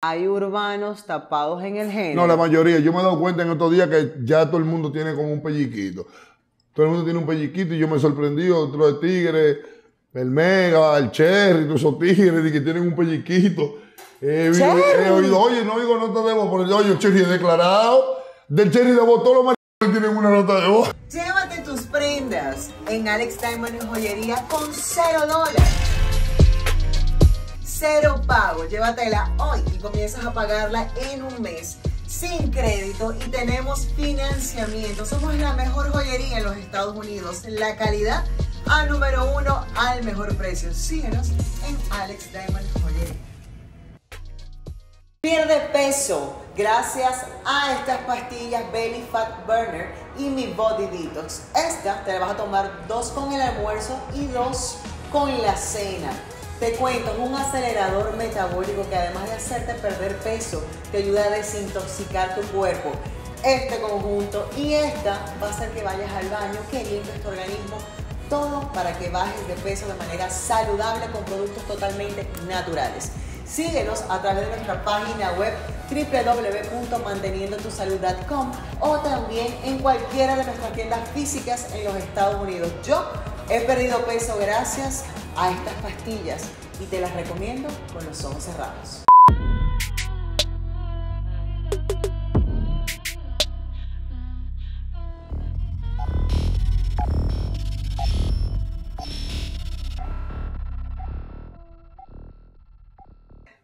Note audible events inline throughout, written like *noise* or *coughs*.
hay urbanos tapados en el género. No, la mayoría. Yo me he dado cuenta en estos días que ya todo el mundo tiene como un pelliquito. Todo el mundo tiene un pelliquito y yo me he sorprendido. otro de tigre, el mega, el cherry, todos esos tigres y que tienen un pelliquito. he, oído, oye, no digo nota de voz, pero oye, cherry es declarado. Del cherry de voz, todos los y tienen una nota de voz. Llévate tus prendas en Alex Diamond en joyería con cero dólares cero pago. Llévatela hoy y comienzas a pagarla en un mes sin crédito y tenemos financiamiento. Somos la mejor joyería en los Estados Unidos. La calidad a número uno al mejor precio. Síguenos en Alex Diamond Joyería. Pierde peso gracias a estas pastillas Belly Fat Burner y mi Body Detox. Esta te la vas a tomar dos con el almuerzo y dos con la cena te cuento, es un acelerador metabólico que además de hacerte perder peso, te ayuda a desintoxicar tu cuerpo. Este conjunto y esta va a hacer que vayas al baño, que limpies tu organismo, todo para que bajes de peso de manera saludable con productos totalmente naturales. Síguenos a través de nuestra página web www.manteniendotusalud.com o también en cualquiera de nuestras tiendas físicas en los Estados Unidos. Yo he perdido peso gracias a estas pastillas y te las recomiendo con los ojos cerrados.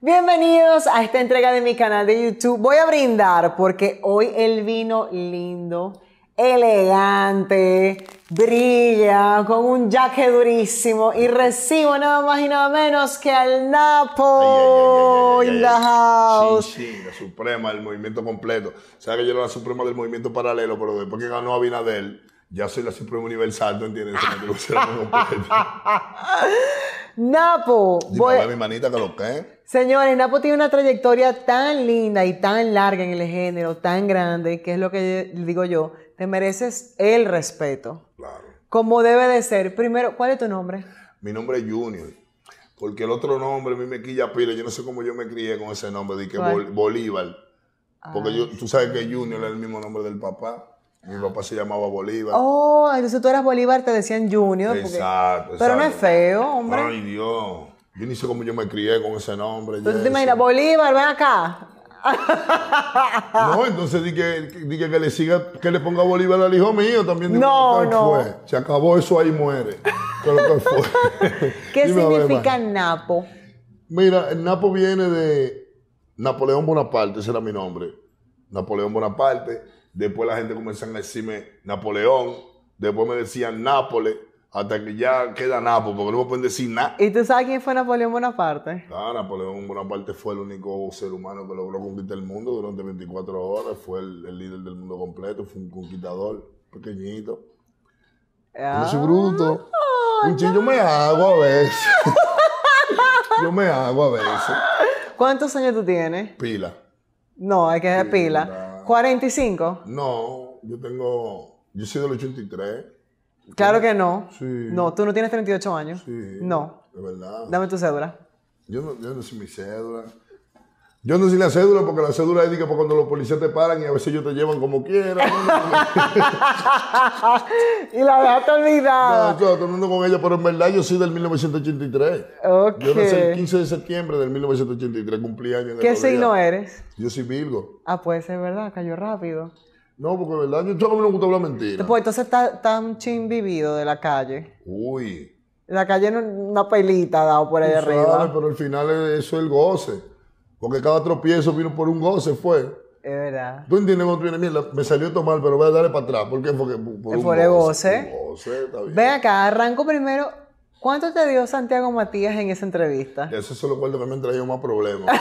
Bienvenidos a esta entrega de mi canal de YouTube. Voy a brindar porque hoy el vino lindo elegante, brilla con un jaque durísimo y recibo nada más y nada menos que al Napo house. Sí, la suprema, el movimiento completo. O sea que yo era la suprema del movimiento paralelo, pero después que ganó Abinadel, ya soy la suprema universal, ¿no entiendes? Napo, voy... mi manita que lo Señores, Napo tiene una trayectoria tan linda y tan larga en el género, tan grande, que es lo que digo yo te mereces el respeto. Claro. Como debe de ser. Primero, ¿cuál es tu nombre? Mi nombre es Junior. Porque el otro nombre, mi mequilla pila, yo no sé cómo yo me crié con ese nombre, dije Bolívar. Porque tú sabes que Junior era el mismo nombre del papá. Mi papá se llamaba Bolívar. Oh, entonces tú eras Bolívar, te decían Junior. Exacto, Pero no es feo, hombre. Ay, Dios. Yo ni sé cómo yo me crié con ese nombre. ¿Tú te imaginas, Bolívar, ven acá? *laughs* no, entonces Dije que, que, le siga, que le ponga Bolívar al hijo mío también. no, Fue. Se acabó eso ahí muere. ¿Qué *laughs* significa Napo? Mira, el Napo viene de Napoleón Bonaparte, ese era mi nombre. Napoleón Bonaparte. Después la gente comenzó a decirme Napoleón. Después me decían Nápoles hasta que ya queda NAPO, porque no me pueden decir nada. ¿Y tú sabes quién fue Napoleón Bonaparte? Ah, Napoleón Bonaparte fue el único ser humano que logró conquistar el mundo durante 24 horas, fue el, líder del mundo completo, fue un conquistador pequeñito. Ah, bruto. yo me hago a veces. *laughs* yo me hago a veces. ¿Cuántos años tú tienes? Pila. No, hay que pila. pila. ¿45? No, yo tengo. Yo soy del 83. Claro que no. No, tú no tienes 38 años. No. De verdad. Dame tu cédula. Yo no, yo no sé mi cédula. Yo no sé la cédula porque la cédula es que cuando los policías te paran y a veces ellos te llevan como quieran. *laughs* y la dejaste olvidada. No, todo el mundo con ella, pero en verdad yo soy del 1983. Okay. Yo nací el 15 de septiembre del 1983, cumplí años. ¿Qué signo eres? Yo soy Virgo. Ah, puede ser, verdad, cayó rápido. No, porque verdad, yo, no me gusta hablar mentiras. Pues entonces está tan chin vivido de la calle. Uy. La calle es una pelita dado por ahí arriba. pero al final eso es el goce. Porque cada tropiezo vino por un goce, fue. Es verdad. Tú entiendes tú vienes, me salió esto mal, pero voy a darle para atrás. ¿Por qué? Porque por, por, un por el goce. Ven acá, arranco primero ¿Cuánto te dio Santiago Matías en esa entrevista? Eso es lo cual que me traído más problemas.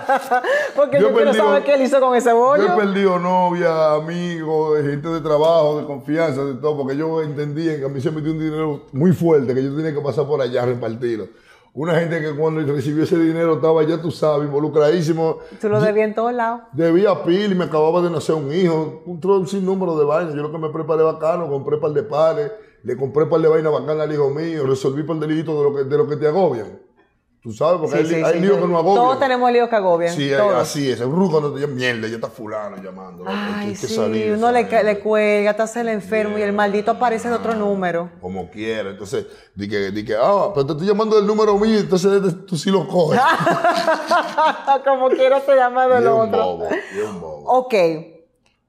*laughs* Porque yo, no quiero qué él hizo con ese bollo. Yo he perdido novia, amigos, gente de trabajo, de confianza, de todo, porque yo entendía que a mí se metió un dinero muy fuerte que yo tenía que pasar por allá a repartirlo una gente que cuando recibió ese dinero estaba, ya tú sabes, involucradísimo. Tú lo debías en todos lados. Debía pil y me acababa de nacer un hijo, un, sin número de baños. Yo lo que me preparé bacano, compré par de pares, le compré un par de vainas bacanas al hijo mío, resolví un el de de lo que, de lo que te agobian. Tú sabes, porque hay, líos que no agobian. Todos tenemos líos que agobian. Sí, así es. Un ruco cuando te llama, mierda, ya está fulano llamando. Ay, hay que salir, uno le, cuelga, te hace el enfermo y el maldito aparece en otro ah, número. Como quiera. Entonces, di que, di que, ah, pero te estoy llamando del número mío, entonces tú sí lo coges. *laughs* Como quiera se llama del otro. Bobo, y un bobo. Ok.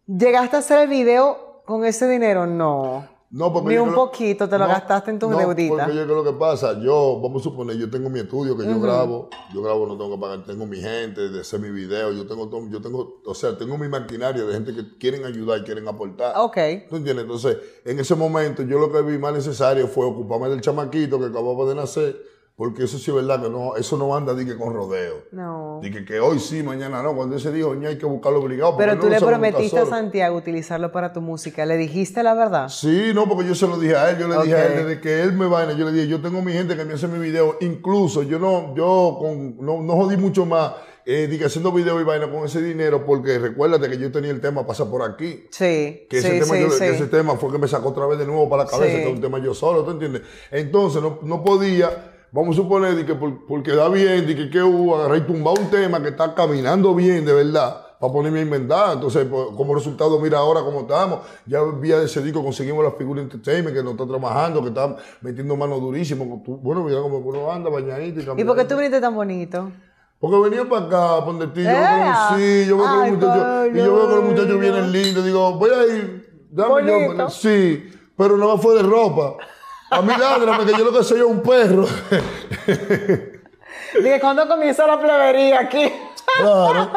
¿Llegaste a hacer el video con ese dinero? No. No, pues Ni un poquito te lo gastaste en tus no, Porque yo creo que pasa, yo, vamos a suponer, yo tengo mi estudio que yo grabo, yo grabo, no tengo que pagar, tengo mi gente, de hacer mi video, yo tengo, yo tengo, o sea, tengo mi maquinaria de gente que quieren ayudar y quieren aportar. Ok. ¿Tú entiendes? Entonces, en ese momento yo lo que vi más necesario fue ocuparme del chamaquito que acababa de nacer porque eso sí es verdad que no, eso no anda que, con rodeo. No. Dije que hoy sí, mañana no. Cuando ese dijo, hay que buscarlo obligado. Pero tú le prometiste a Santiago utilizarlo para tu música. ¿Le dijiste la verdad? Sí, no, porque yo se lo dije a él. Yo le dije a él, desde que él me vaina, yo le dije, yo tengo mi gente que me hace mi video. Incluso yo no, yo con, no, jodí mucho más. Eh, dije, haciendo video y vaina con ese dinero, porque recuérdate que yo tenía el tema Pasa por aquí. Sí. Que ese, tema, ese tema fue que me sacó otra vez de nuevo para la cabeza, que es un tema yo solo, ¿tú entiendes? Entonces no, no podía Vamos a suponer de que porque da bien, de que, que hubo, agarré y tumbar un tema que está caminando bien, de verdad, para ponerme a inventar. Entonces, pues, como resultado, mira ahora cómo estamos. Ya vía de ese disco conseguimos la figura Entertainment que nos está trabajando, que está metiendo manos durísimas. Bueno, mira cómo uno anda, bañadito y cambiando. ¿Y por qué tú viniste tan bonito? Porque venía para acá, para ti, yo sí, yo veo que los muchachos, y yo veo que los muchachos vienen lindos, digo, voy a ir, dame yo, sí, pero no fue de ropa. A mi lágrame, que yo lo que soy es un perro. Dije, ¿cuándo comienza la plebería aquí? Claro.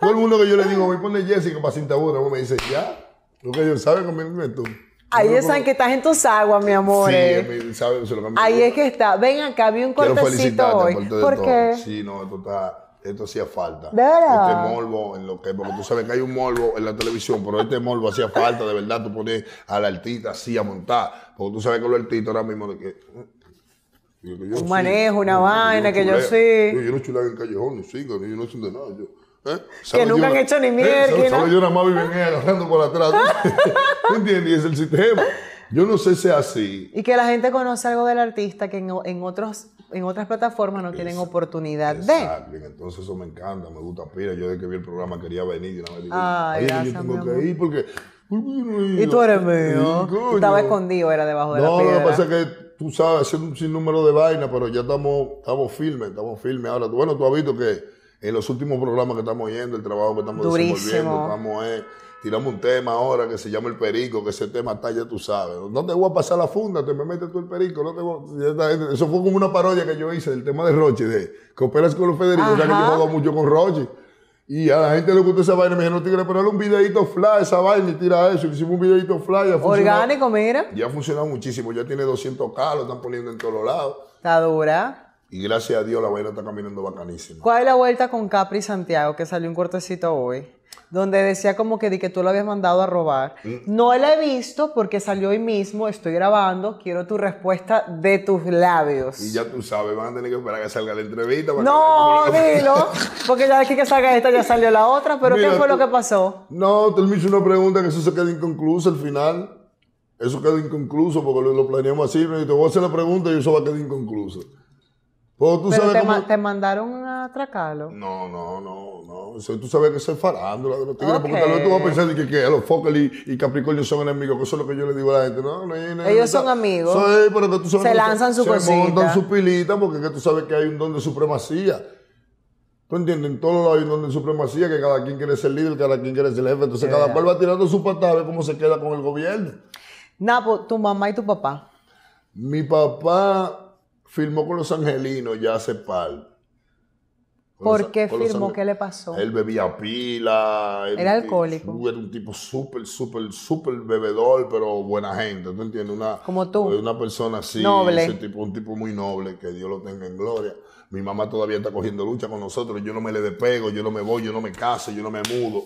Todo el mundo que yo le digo, voy a poner Jessica para cinta vos me dice, ya. Lo que ellos saben, comerme tú. Ahí es que estás en tus aguas, mi amor. Sí, eh. se lo Ahí es que está. Ven acá, vi un cortecito hoy. ¿Por qué? Sí, no, tú estás esto hacía falta. ¿Verdad? Este morbo, en lo que, porque tú sabes que hay un morbo en la televisión, pero este morbo hacía falta, de verdad, tú pones al artista así a montar. Porque tú sabes que los artistas ahora mismo de que. un manejo, una vaina que yo sé. Yo, no estoy en el callejón, ni sigo, yo no soy de nada. ¿eh? Que nunca han hecho ni ¿Eh? mierda. ¿sabes? Yo nada más vivo en él, arrastrando por atrás. *laughs* ¿Entiendes? Y es el sistema. Yo no sé si es así. Y que la gente conoce algo del artista que en, otros, en otras plataformas no tienen oportunidad oportunidad Exacto. de. Entonces eso me encanta, me gusta. Pira, yo desde que vi el programa quería venir y la me dije, Ay, gracias, yo tengo que ir porque... Y tú eres mío. estaba escondido, era debajo de la piedra. No, lo que pasa es que tú sabes, haciendo un sinnúmero de vainas, pero ya estamos, estamos firmes, estamos firmes. Ahora, bueno, tú has visto que en los últimos programas que estamos yendo, el trabajo que estamos desenvolviendo, estamos... Eh, tiramos un tema ahora que se llama El Perico, que ese tema está, ya tú sabes. No te voy a pasar la funda, te me metes tú el perico. No te este, Eso fue como una parodia que yo hice del tema de Roche, de cooperas con los Federicos, ya que yo juego mucho con Roche. Y a la gente le gustó esa vaina, me dijeron, quiero pero un videito fly, esa vaina, y tira eso. Hicimos un videito fly. Ya Orgánico, mira. Ya ha funcionado muchísimo, ya tiene 200 k, lo están poniendo en todos lados. Está dura. Y gracias a Dios la vaina está caminando bacanísima. ¿Cuál es la vuelta con Capri Santiago que salió un cortecito hoy? Donde decía como que, di que tú lo habías mandado a robar. Mm. No la he visto porque salió hoy mismo, estoy grabando, quiero tu respuesta de tus labios. Y ya tú sabes, van a tener que esperar que salga la entrevista. no, dilo, porque ya aquí que salga esta ya salió la otra, pero ¿qué fue lo que pasó? No, tú me hizo una pregunta que eso se queda inconcluso al final. Eso queda inconcluso porque lo, lo planeamos así, pero te voy a hacer la pregunta y eso va a quedar inconcluso. Pues pero te, mandaron a atracarlo. No, no, no, no. tú sabes que soy farándula de los tigres, porque tal vez tú vas a pensar que, que los Focal y, Capricornio son enemigos, que eso es lo que yo le digo a la gente. No, no, no, Ellos son amigos. pero tú sabes se lanzan su se cosita. Se montan su pilita porque tú sabes que hay un don de supremacía. ¿Tú entiendes? En todos lados hay un don de supremacía, que cada quien quiere ser líder, cada quien quiere ser jefe. Entonces cada cual va tirando su patada a ver cómo se queda con el gobierno. Napo, pues, tu mamá y tu papá. Mi papá firmó con los angelinos ya hace par. ¿Por qué firmó? ¿Qué le pasó? Él bebía pila. era alcohólico. Era un tipo súper, súper, súper bebedor, pero buena gente, ¿tú entiendes? Una, Como tú. Eh, una persona así. Noble. Ese tipo, un tipo muy noble, que Dios lo tenga en gloria. Mi mamá todavía está cogiendo lucha con nosotros. Yo no me le despego, yo no me voy, yo no me caso, yo no me mudo.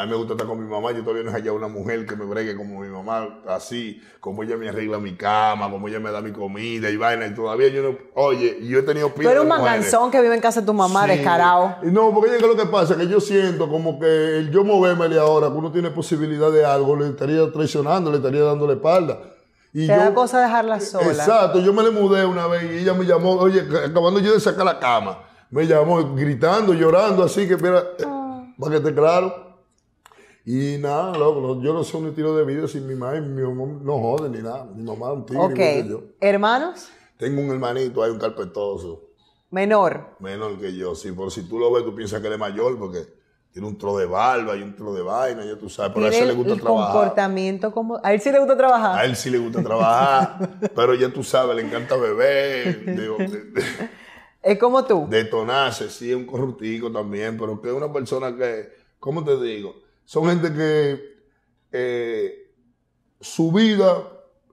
A mí me gusta estar con mi mamá, yo todavía no he hallado una mujer que me bregue como mi mamá, así, como ella me arregla mi cama, como ella me da mi comida y vaina, y todavía yo no. Oye, yo he tenido pero eres un manganzón que vive en casa de tu mamá, descarado. No, porque es lo que pasa, que yo siento como que el yo moverme ahora, que uno tiene posibilidad de algo, le estaría traicionando, le estaría dando la espalda. Y Te da cosa dejarla sola. Exacto, yo me le mudé una vez y ella me llamó, oye, acabando yo de sacar la cama, me llamó gritando, llorando, así que, mira, ah. para que esté claro. Y nada, loco, yo no soy un tiro de vida sin mi madre mi mamá no jode ni nada. Mi mamá es un tigre. Okay. Yo. ¿Hermanos? Tengo un hermanito, hay un carpetoso. ¿Menor? Menor que yo, sí. Por si tú lo ves, tú piensas que él es mayor porque tiene un tro de barba y un tro de vaina, ya tú sabes. Pero a él sí le gusta el trabajar. comportamiento como... A él sí le gusta trabajar. A él sí le gusta trabajar, *laughs* pero ya tú sabes, le encanta beber. es como tú. Detonarse, sí, es un corruptico también, pero que es una persona que... ¿Cómo te digo? Son gente que eh, su vida,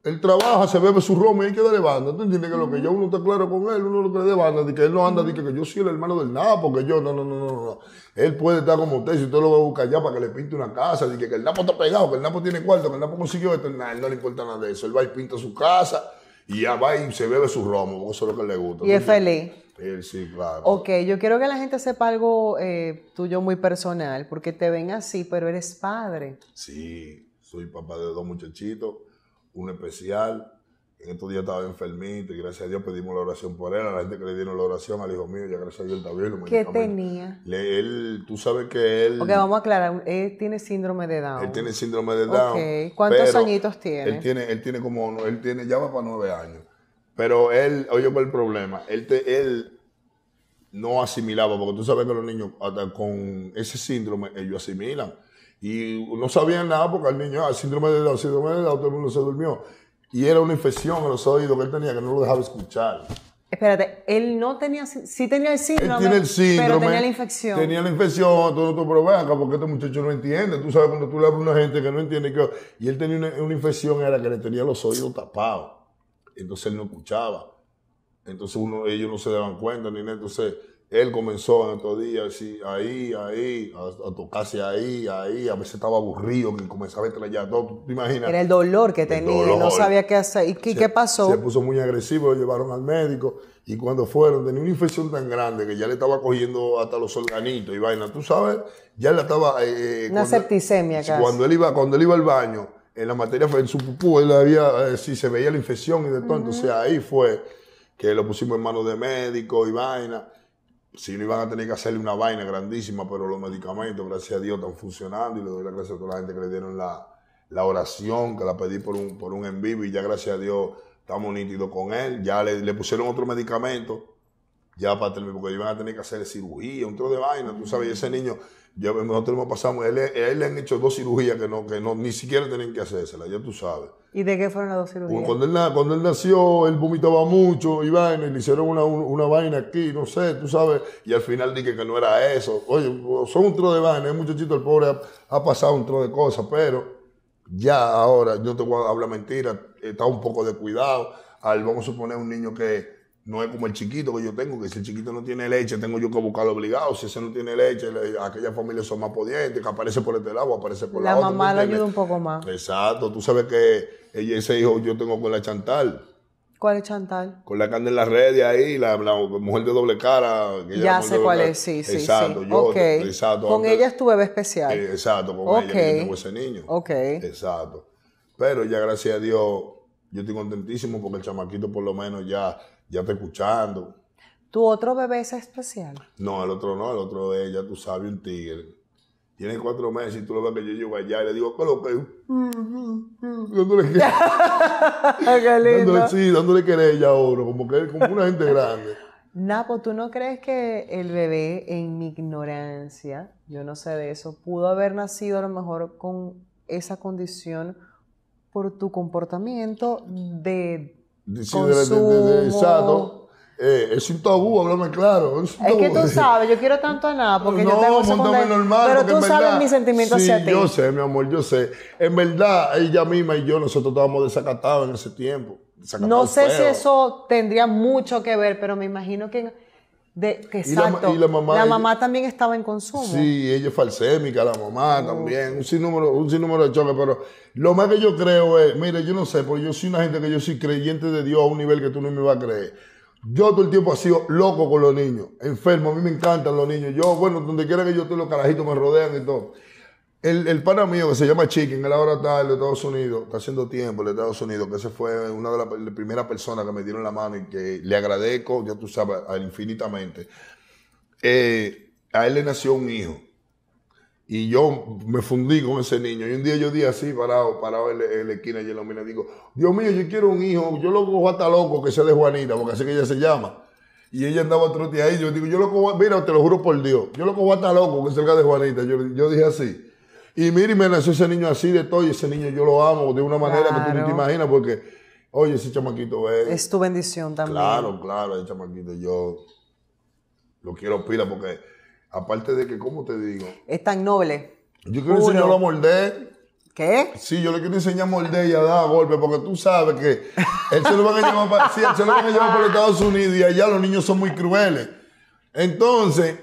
él trabaja, se bebe su romo y hay que darle banda. ¿Tú entiendes que lo que yo uno está claro con él, uno lo que le banda, de que él no anda, de que, yo soy el hermano del Napo, que yo, no, no, no, no, no. Él puede estar como usted, si usted lo va a buscar allá para que le pinte una casa, de que, el Napo está pegado, que el Napo tiene cuarto, que el Napo consiguió esto, él no le importa nada de eso. Él va y pinta su casa y ya va y se bebe su romo, porque eso es lo que le gusta. Y es feliz. Sí, claro. Ok, yo quiero que la gente sepa algo eh, tuyo muy personal, porque te ven así, pero eres padre. Sí, soy papá de dos muchachitos, uno especial. En estos días estaba enfermito y gracias a Dios pedimos la oración por él. A la gente que le dieron la oración al hijo mío, ya gracias a Dios está ¿Qué tenía? él, tú sabes que él. Ok, vamos a aclarar. Él tiene síndrome de Down. Él tiene síndrome de Down. Ok, ¿cuántos añitos tiene? Él tiene, él tiene como. Él tiene, ya va para nueve años. Pero él, oye, por el problema, él, te, él no asimilaba, porque tú sabes que los niños con ese síndrome, ellos asimilan. Y no sabían nada porque el niño, el ah, síndrome de Down, síndrome de Down, todo el mundo se durmió. Y era una infección en los oídos que él tenía que no lo dejaba escuchar. Espérate, él no tenía, sí tenía el síndrome. tiene el síndrome. Pero tenía la infección. Tenía la infección, todo tu problema, porque este muchacho no entiende. Tú sabes, cuando tú le hablas a una gente que no entiende, que, y él tenía una infección, era que le tenía los oídos tapados entonces él no escuchaba. Entonces uno, ellos no se daban cuenta, ni Entonces él comenzó en estos días, así, ahí, ahí, a, tocarse ahí, ahí. A veces estaba aburrido, que comenzaba a estrellar todo. ¿Tú te imaginas? Era el dolor que tenía, no sabía qué hacer. ¿Y qué, pasó? Se puso muy agresivo, lo llevaron al médico. Y cuando fueron, tenía una infección tan grande que ya le estaba cogiendo hasta los organitos y vaina. Tú sabes, ya le estaba. Eh, eh, una septicemia, casi. Cuando él, iba, cuando él iba al baño en la materia, fue en su pupú, él había, eh, sí, se veía la infección y de todo. Entonces ahí fue que lo pusimos en manos de médicos y vaina. Si no iban a tener que hacerle una vaina grandísima, pero los medicamentos, gracias a Dios, están funcionando y le doy las gracias a toda la gente que le dieron la, oración, que la pedí por un, por un en vivo y ya gracias a Dios estamos nítidos con él. Ya le, pusieron otro medicamento, ya para terminar, porque iban a tener que hacerle cirugía, un trozo de vaina, tú sabes, ese niño ya nosotros hemos pasamos, él, él, le han hecho dos cirugías que no, que no, ni siquiera tienen que hacérselas, ya tú sabes. ¿Y de qué fueron las dos cirugías? Cuando él, nació, él vomitaba mucho y vaina, le hicieron una, vaina aquí, no sé, tú sabes, y al final dije que no era eso. Oye, son un tro de vaina, el muchachito, el pobre ha, pasado un tro de cosas, pero ya ahora, yo te voy a hablar mentira, está un poco cuidado Al, vamos a suponer un niño que no es como el chiquito que yo tengo, que si el chiquito no tiene leche, tengo yo que buscarlo obligado. Si ese no tiene leche, aquellas familias son más pudientes, que aparece por este lado, aparece por la, otra. La mamá lo ayuda un poco más. Exacto. Tú sabes que ella, ese hijo yo tengo con la Chantal. ¿Cuál es Chantal? Con la carne en las redes ahí, la, mujer de doble cara. ya sé cuál es, sí, sí. Exacto, Yo, Con ella es tu bebé especial. Eh, exacto, con ella tengo ese niño. Ok. Exacto. Pero ya gracias a Dios, yo estoy contentísimo porque el chamaquito por lo menos ya ya te escuchando. ¿Tu otro bebé es especial? No, el otro no, el otro es, ya tú sabes, un tigre. Tiene cuatro meses y tú lo ves que yo llego allá y le digo, ¿Dónde Dándole *laughs* quiere? sí, dándole querella a uno, como que como una gente grande. Napo, ¿tú no crees que el bebé, en mi ignorancia, yo no sé de eso, pudo haber nacido a lo mejor con esa condición por tu comportamiento de es un tabú, háblame claro. Es, que tú *laughs* sabes, yo quiero tanto a nada porque yo tengo normal, Pero tú sabes mi sentimiento hacia ti. Yo sé, mi amor, yo sé. En verdad, ella misma y yo, nosotros estábamos desacatados en ese tiempo. No sé si eso tendría mucho que ver, pero me imagino que de, que exacto. la, mamá, también estaba en consumo. Sí, ella es falsémica, la mamá también, un sinnúmero, un de choques, pero lo más que yo creo es, mire, yo no sé, porque yo soy una gente que yo soy creyente de Dios a un nivel que tú no me vas a creer. Yo todo el tiempo he sido loco con los niños, enfermo, a mí me encantan los niños. Yo, bueno, donde quiera que yo esté, los carajitos me rodean y todo. El, el pana mío que se llama Chicken, él ahora está en los Estados Unidos, está haciendo tiempo en los Estados Unidos, que ese fue una de las primeras personas que me dieron la mano y que le agradezco, ya tú sabes, infinitamente. Eh, a él le nació un hijo. Y yo me fundí con ese niño. Y un día yo di así, parado, parado en, la esquina y en la mina, digo, Dios mío, yo quiero un hijo, yo lo cojo hasta loco que sea de Juanita, porque así que ella se llama. Y ella andaba otro día ahí, yo digo, yo lo cojo, mira, te lo juro por Dios, yo lo cojo hasta loco que salga de Juanita. yo dije así. Y mire, me nació ese niño así de todo, y ese niño yo lo amo de una manera que tú no te imaginas, porque, oye, ese chamaquito es. Es tu bendición también. Claro, claro, ese chamaquito yo lo quiero pila, porque aparte de que, ¿cómo te digo? Es tan noble. Yo quiero enseñarlo a morder. ¿Qué? Sí, yo le quiero enseñar a morder y a dar golpes, porque tú sabes que él se lo van a llevar, para, sí, él se lo van a llevar Estados Unidos y allá los niños son muy crueles. Entonces,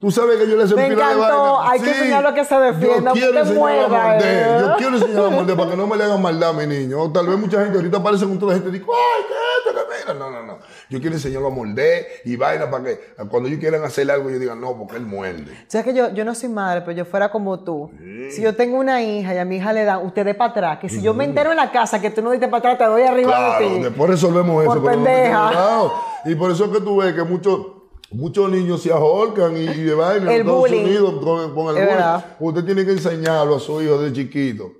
Tú sabes que yo les a Me encantó. Hay que enseñarlo a que se defienda. Eh. Yo quiero enseñarlo a morder. Yo quiero enseñarlo a morder para que no me le hagan maldad a mi niño. tal vez mucha gente ahorita aparece con toda la gente y dice, ¡ay, qué esto, que mira! No, no, no. Yo quiero enseñarlo a morder y vaina para que cuando ellos quieran hacer algo, yo diga, no, porque él muerde. O sea, que yo, yo no soy madre, pero yo fuera como tú. Si yo tengo una hija y a mi hija le dan, usted de para atrás, que si yo me entero en la casa que tú no diste para atrás, te doy arriba de ti. Después resolvemos eso. Por pendeja. y por eso es que tú ves que muchos Muchos niños se ahorcan y, y bailan en Estados Unidos con, el bullying. Usted tiene que enseñarlo a su hijo de chiquito.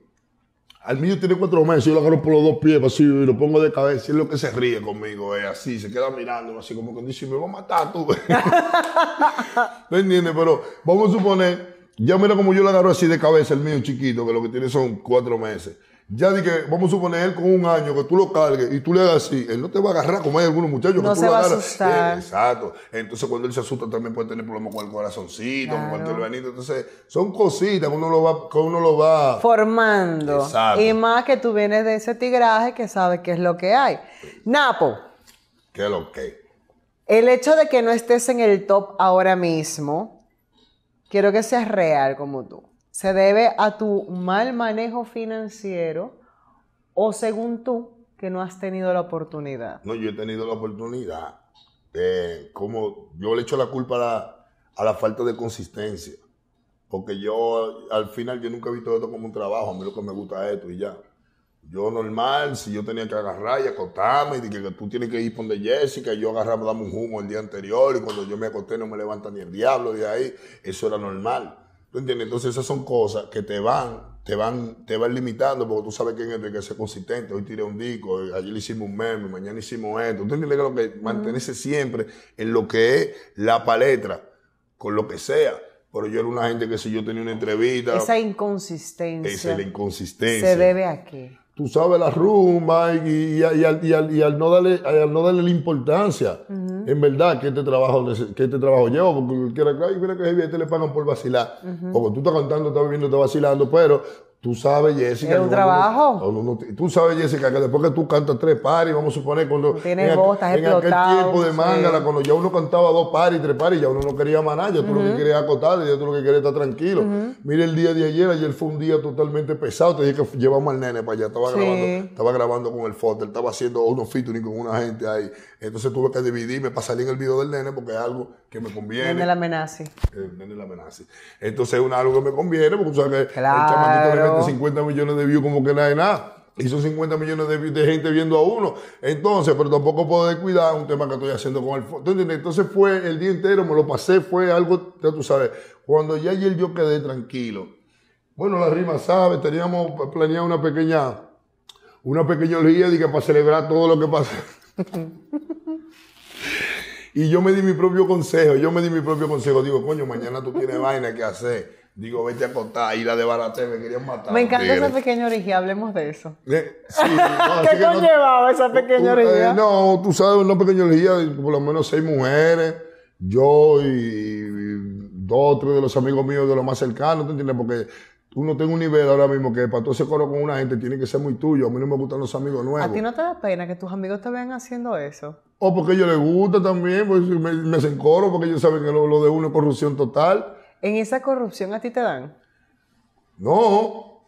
Al mío tiene cuatro meses, yo lo agarro por los dos pies, así, y lo pongo de cabeza, y es lo que se ríe conmigo, es eh, así, se queda mirando así como que dice, me voy a matar tú. ¿Me *laughs* entiendes? Pero vamos a suponer, ya mira como yo lo agarro así de cabeza, el mío chiquito, que lo que tiene son cuatro meses. Ya dije, vamos a suponer, él con un año que tú lo cargues y tú le hagas así, él no te va a agarrar como hay algunos muchachos que tú se va A asustar. Eh, exacto. Entonces, cuando él se asusta, también puede tener problemas con el corazoncito, con el venito. Entonces, son cositas que uno lo va. uno lo va... Formando. Exacto. Y más que tú vienes de ese tigraje que sabes qué es lo que hay. Napo. ¿Qué lo que? El hecho de que no estés en el top ahora mismo, quiero que seas real como tú se debe a tu mal manejo financiero o según tú que no has tenido la oportunidad? No, yo he tenido la oportunidad. como yo le echo la culpa a la, falta de consistencia, porque yo al final yo nunca he visto esto como un trabajo, a mí lo que me gusta es esto y ya. Yo normal, si yo tenía que agarrar y acostarme, y que tú tienes que ir con donde Jessica, y yo agarraba, un humo el día anterior, y cuando yo me acosté no me levanta ni el diablo, de ahí, eso era normal. ¿Tú entiendes? Entonces esas son cosas que te van, te van, te van limitando porque tú sabes que hay gente que ser consistente. Hoy tiré un disco, ayer le hicimos un meme, mañana hicimos esto. ¿Tú entiendes que lo que mantenerse siempre en lo que es la paletra, con lo que sea? Pero yo era una gente que si yo tenía una entrevista. Esa inconsistencia. Esa inconsistencia. ¿Se debe a qué? tú sabes, la rumba y, al, y al, no darle, al no darle la importancia, en verdad, que este trabajo, que este trabajo lleva, porque cualquiera, ay, mira que te este le pagan por vacilar. O tú estás contando, estás viviendo, estás vacilando, pero Tú sabes, Jessica. Es un trabajo. tú sabes, Jessica, que después que tú cantas tres paris, vamos a suponer, cuando. Tienes en, voz, estás tiempo de manga, cuando ya uno cantaba dos paris, tres paris, ya uno no quería manar, ya tú lo que quieres acotar, ya tú lo que querías estar tranquilo. Mira el día de ayer, ayer fue un día totalmente pesado. Te dije que llevamos al nene para allá, estaba grabando, estaba grabando con el Él estaba haciendo unos featuring con una gente ahí. Entonces tuve que dividirme para salir en el video del nene porque es algo que me conviene. Vende la amenaza. Vende eh, la amenaza. Entonces es algo que me conviene, porque tú sabes que el chamaquito le 50 millones de views como que nada de nada. Hizo 50 millones de, de, gente viendo a uno. Entonces, pero tampoco puedo descuidar un tema que estoy haciendo con el fondo Entonces fue el día entero, me lo pasé, fue algo, ya tú sabes. Cuando ya ayer yo quedé tranquilo. Bueno, la rima sabe, teníamos planeado una pequeña, una pequeña orgía para celebrar todo lo que pasó. *laughs* Y yo me di mi propio consejo, yo me di mi propio consejo. Digo, coño, mañana tú tienes vaina que hacer. Digo, vete a acostar, y la de me querían matar. Me encanta esa pequeña origía, hablemos de eso. Eh, *laughs* ¿Qué conllevaba llevaba esa pequeña origía? Eh, no, tú sabes, una pequeña origía, por lo menos seis mujeres, yo y, dos o tres de los amigos míos de los más cercanos, ¿tú entiendes? Porque no tiene un nivel ahora mismo que para todo ese coro con una gente tiene que ser muy tuyo. A mí no me gustan los amigos nuevos. ¿A ti no te da pena que tus amigos te vean haciendo eso? O porque a ellos les gusta también, pues me, me porque ellos saben que lo, de uno es corrupción total. ¿En esa corrupción a ti te dan? No.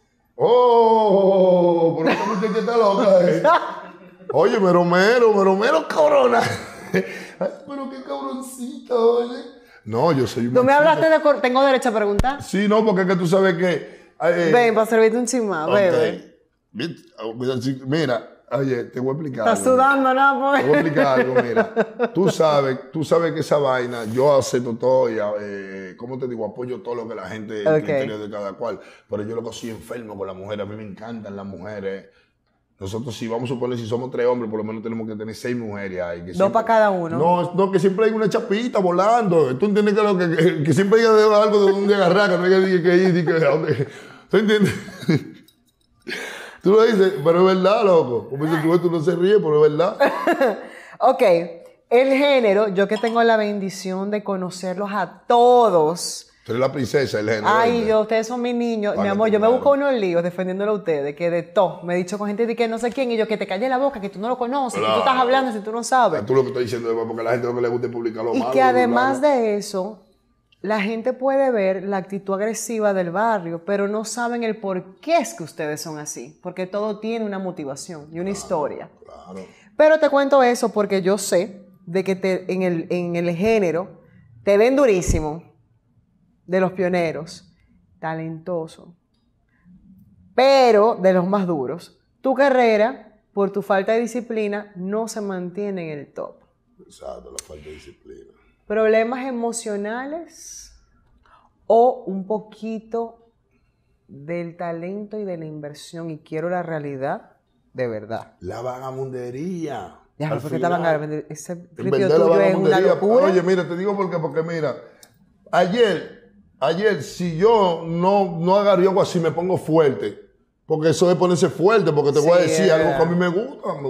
Oh, pero esta que está loca. Eh. *laughs* mero, mero, mero, corona. Ay, *laughs* pero qué cabroncita, oye. No, yo soy ¿No me hablaste de cor ¿Tengo derecho a preguntar? Sí, no, porque es que tú sabes que. Ven, eh, ven, para servirte un chismado, ven, bebe. Mira, Oye, te voy a explicar. Estás sudando, ¿no? Pues? Te voy a pues. explicar algo, mira. *laughs* Tú sabes, tú sabes que esa vaina, yo acepto todo y, eh, ¿cómo te digo? Apoyo todo lo que la gente, en el criterio de cada cual. Pero yo lo que soy enfermo con las mujeres, a mí me encantan las mujeres. Nosotros si vamos a suponer, si somos tres hombres, por lo menos tenemos que tener seis mujeres ahí. Que Dos para cada uno. No, no, que siempre hay una chapita volando. Tú entiendes que, lo que, que, siempre hay algo de donde agarrar, que no hay que ir, que, que, que, ¿Tú entiendes? *laughs* Tú lo dices, pero es verdad, loco. Como dices tú, tú no se ríes, pero es verdad. *laughs* ok, el género, yo que tengo la bendición de conocerlos a todos. Tú eres la princesa, el género. Ay, yo, ustedes son mis niños. Mi amor, pues, yo me busco unos líos defendiéndolo a ustedes, que de todo. Me he dicho con gente de que no sé quién, y yo que te calle la boca, que tú no lo conoces, que tú estás hablando si tú no sabes. Tú lo que estás diciendo, es porque a la gente no le gusta publicar lo malo. Y que además de eso, la gente puede ver la actitud agresiva del barrio, pero no saben el por qué es que ustedes son así, porque todo tiene una motivación y una historia. Claro. Pero te cuento eso porque yo sé de que en, el, en el género te ven durísimo de los pioneros, talentoso, pero de los más duros. Tu carrera, por tu falta de disciplina, no se mantiene en el top. Exacto, la falta de disciplina problemas emocionales o un poquito del talento y de la inversión y quiero la realidad de verdad. La vagamundería. Ya, ¿por qué te vender? Ese tuyo la es Oye, mira, te digo porque, porque mira, ayer, ayer, si yo no, no agarro algo así, me pongo fuerte porque eso es ponerse fuerte, porque te voy a decir algo que a eh. mí me gusta, me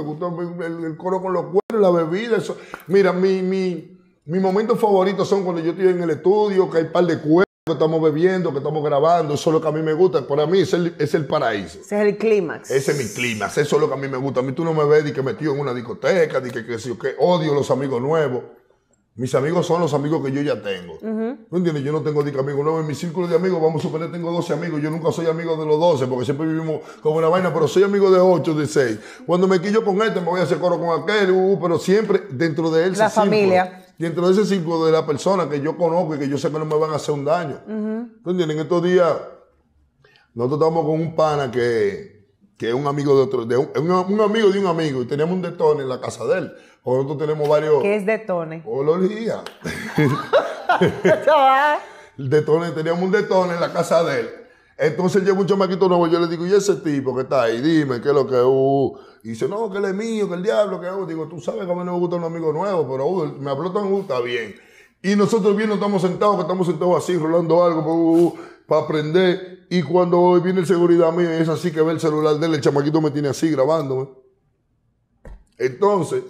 gusta me gusta el, coro con los cuernos, la bebida, eso. Mira, mi, mi, mis momentos favoritos son cuando yo estoy en el estudio, que hay un par de cuernos que estamos bebiendo, que estamos grabando, eso es lo que a mí me gusta. Para mí es el, es el paraíso. Ese es el clímax. Ese es mi clímax, eso es lo que a mí me gusta. A mí tú no me ves de que metido en una discoteca, de que, que, odio los amigos nuevos. Mis amigos son los amigos que yo ya tengo. entiendes? Yo no tengo 10 amigos nuevos. En mi círculo de amigos, vamos a suponer, tengo 12 amigos. Yo nunca soy amigo de los 12 porque siempre vivimos como una vaina, pero soy amigo de 8, de 6. Cuando me quillo con este, me voy a hacer coro con aquel, uh, uh, pero siempre dentro de él. La familia. dentro de ese círculo de la persona que yo conozco y que yo sé que no me van a hacer un daño. Uh En estos días, nosotros estamos con un pana que que es un amigo de otro, de un, amigo de un amigo, y tenemos un detone en la casa de él. nosotros tenemos varios. ¿Qué es detone? Ololía. Oh, el *laughs* detone, teníamos un detone en la casa de él. Entonces llega un chamaquito nuevo, yo le digo, ¿y ese tipo que está ahí? Dime, ¿qué es lo que es? Uh". Y dice, no, que él es mío, que el diablo, que hago. Digo, tú sabes que a mí no me gusta un amigo nuevo, pero uh, me habló tan gusta uh, bien. Y nosotros bien nos estamos sentados, que estamos sentados así, rolando algo uh, para aprender. Y cuando hoy viene el seguridad mí, es así que ve el celular de él, el chamaquito me tiene así grabándome. ¿eh?". Entonces,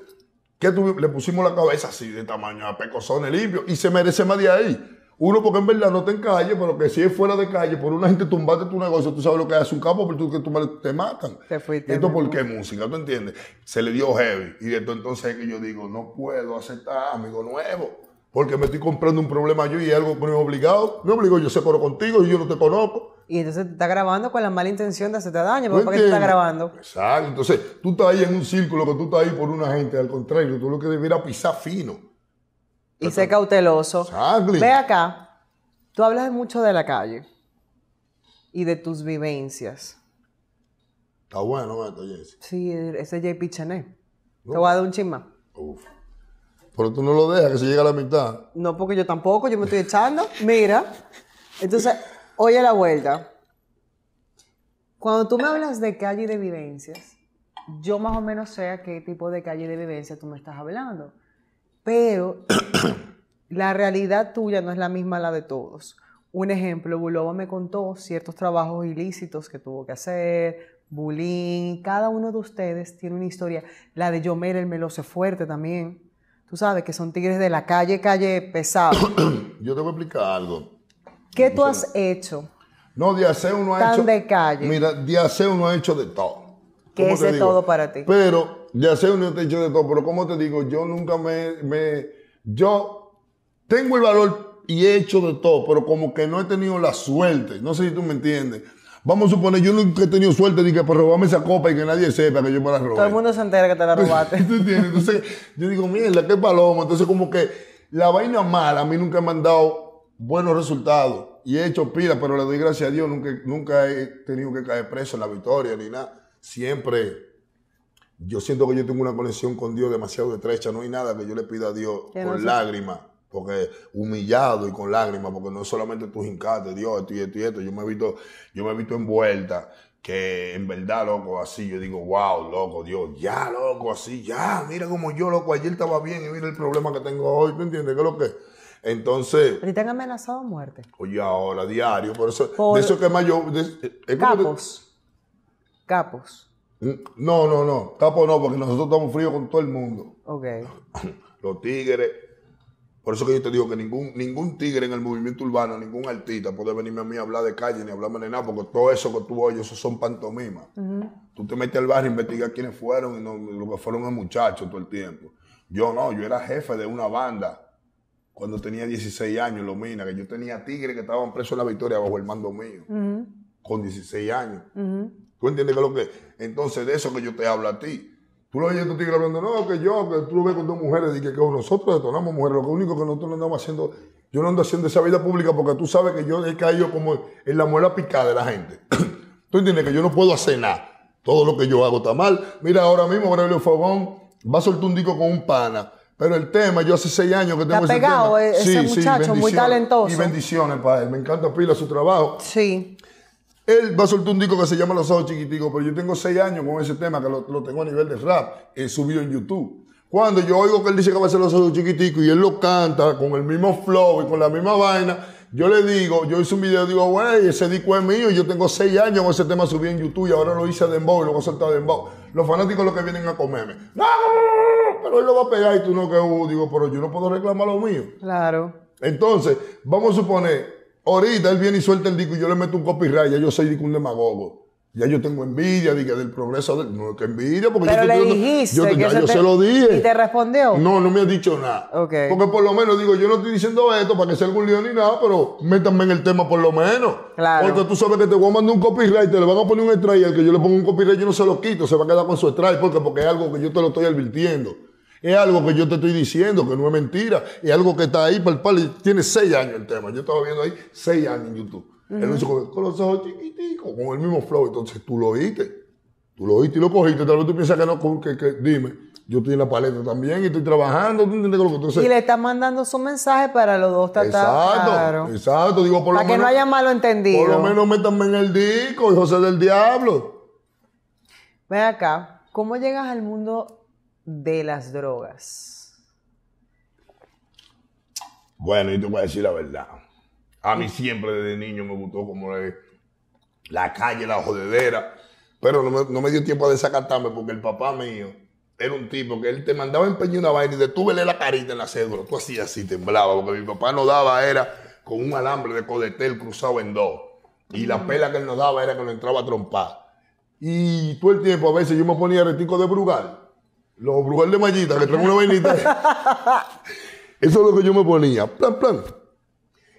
¿qué Le pusimos la cabeza así de tamaño a pecosones limpio y se merece más de ahí. Uno, porque en verdad no está en calle, pero que si es fuera de calle, por una gente tumbarte tu negocio, tú sabes lo que hace un capo, pero tú que te matan. ¿Esto por qué música? ¿Tú entiendes? Se le dio heavy. Y de entonces es que yo digo, no puedo aceptar amigo nuevo, porque me estoy comprando un problema yo y algo que me obligado. Me obligo, yo se coro contigo y yo no te conozco y entonces te está grabando con la mala intención de hacerte daño, ¿Por qué te está grabando? Exacto, entonces tú estás ahí en un círculo que tú estás ahí por una gente, al contrario, tú lo que debiera pisar fino. Y ser cauteloso. Ve acá, tú hablas mucho de la calle y de tus vivencias. Está bueno esto, Jesse. Sí, ese es JP Chané. Te voy a dar un chisma. Uf. Pero tú no lo dejas, que se llega a la mitad. No, porque yo tampoco, yo me estoy echando. Mira. Entonces, Oye la vuelta. Cuando tú me hablas de calle de vivencias, yo más o menos sé a qué tipo de calle de vivencias tú me estás hablando. Pero *coughs* la realidad tuya no es la misma la de todos. Un ejemplo, Buloba me contó ciertos trabajos ilícitos que tuvo que hacer, bullying, cada uno de ustedes tiene una historia. La de Yomer, el meloce fuerte también. Tú sabes que son tigres de la calle, calle pesado. *coughs* Yo te voy a explicar algo. ¿Qué tú has hecho? No, de hacer uno ha Tan hecho. de calle. Mira, de hacer uno ha hecho de todo. ¿Qué es de todo para ti? Pero, de hacer uno ha hecho de todo. Pero, como te digo, yo nunca me, me. Yo tengo el valor y he hecho de todo, pero como que no he tenido la suerte. No sé si tú me entiendes. Vamos a suponer, yo nunca he tenido suerte de que pues robame robarme esa copa y que nadie sepa que yo me la robé. Todo el mundo se entera que te la *laughs* robaste. Entonces, yo digo, mierda, qué paloma. Entonces, como que la vaina mala a mí nunca me han dado buenos resultados y he hecho pila, pero le doy gracias a Dios, nunca, nunca he tenido que caer preso en la victoria ni nada. Siempre yo siento que yo tengo una conexión con Dios demasiado estrecha, no hay nada que yo le pida a Dios con lágrimas, porque humillado y con lágrimas, porque no es solamente tus hincate Dios, esto y esto y esto, yo me he visto, yo me he visto envuelta que en verdad, loco, así, yo digo, wow, loco, Dios, ya, loco, así, ya, mira como yo, loco, ayer estaba bien y mira el problema que tengo hoy, me entiendes? ¿Qué es lo que? Entonces. ¿Y te han amenazado a muerte? Oye, ahora, diario. Por eso, de eso que más yo. capos. Capos. No, no, no. Capos no, porque nosotros estamos fríos con todo el mundo. Ok. *clears throat* Los tigres. Por eso que yo te digo que ningún, ningún tigre en el movimiento urbano, ningún artista puede venirme a mí a hablar de calle ni hablarme de nada, porque todo eso que tú oyes, eso son pantomimas. Tú te metes al barrio a investigas quiénes fueron y lo que fueron los muchachos todo el tiempo. Yo no, yo era jefe de una banda cuando tenía 16 años, Lomina, que yo tenía tigres que estaban presos en la victoria bajo el mando mío, con 16 años. ¿Tú entiendes que lo que Entonces, de eso que yo te hablo a ti. Tú lo oyes, tú tigres hablando, no, que yo, que tú lo ves con dos mujeres, y que, que nosotros detonamos mujeres, lo único que nosotros no andamos haciendo, yo no ando haciendo esa vida pública porque tú sabes que yo he caído como en la muela picada de la gente. *clears throat* ¿Tú entiendes que yo no puedo hacer nada? Todo lo que yo hago está mal. Mira, ahora mismo Aurelio Fogón va a soltar un disco con un pana pero el tema, yo hace seis años que tengo Está pegado e-, ese, muchacho, muy talentoso. Y bendiciones para él. Me encanta pila su trabajo. Sí. Él va a soltar un disco que se llama Los Ojos Chiquiticos, pero yo tengo seis años con ese tema que lo, tengo a nivel de rap, he subido en YouTube. Cuando yo oigo que él dice que va a hacer Los Ojos Chiquiticos y él lo canta con el mismo flow y con la misma vaina, yo le digo, yo hice un video, digo, güey, ese disco es mío, yo tengo seis años con ese tema subí en YouTube y ahora lo hice Dembow y lo voy a soltar Dembow. Los fanáticos lo que vienen a comerme. ¡No! Pero él lo va a pegar y tú no que uh", digo, pero yo no puedo reclamar lo mío. Claro. Entonces, vamos a suponer, ahorita él viene y suelta el disco y yo le meto un copyright, ya yo soy un demagogo. Ya yo tengo envidia diga del progreso del. No, que envidia, porque yo le dijiste yo, ya, yo se lo dije. ¿Y te respondió? No, no me ha dicho nada. Porque por lo menos digo, yo no estoy diciendo esto para que sea algún lío ni nada, pero métanme en el tema por lo menos. Claro. Porque tú sabes que te voy a mandar un copyright, te le van a poner un y al que yo le pongo un copyright, yo no se lo quito, se va a quedar con su strike, porque, porque es algo que yo te lo estoy advirtiendo. Es algo que yo te estoy diciendo, que no es mentira. Es algo que está ahí para el palo. Tiene seis años el tema. Yo estaba viendo ahí seis años en YouTube. Él lo hizo con, los ojos chiquiticos, con el mismo flow. Entonces tú lo oíste. Tú lo oíste y lo cogiste. Tal vez tú piensas que no, que, que dime yo estoy en la paleta también y estoy trabajando, Y le está mandando su mensaje para los dos tratar. Exacto, exacto. Digo, por para que no haya malo entendido. Por lo menos métanme en el disco, José del Diablo. Ven acá, ¿cómo llegas al mundo de las drogas? Bueno, y te voy a decir la verdad. A mí siempre desde niño me gustó como la, calle, la jodedera. Pero no me, dio tiempo a desacatarme porque el papá mío era un tipo que él te mandaba empeñar una vaina y de túvele la carita en la cédula. Tú hacías así, temblaba, porque mi papá no daba, era con un alambre de codetel cruzado en dos. Y la pela que él nos daba era que nos entraba a trompar. Y todo el tiempo, a veces yo me ponía retico de brugal. Los brugal de mallita, que traen una vainita. *laughs* Eso es lo que yo me ponía. Plan, plan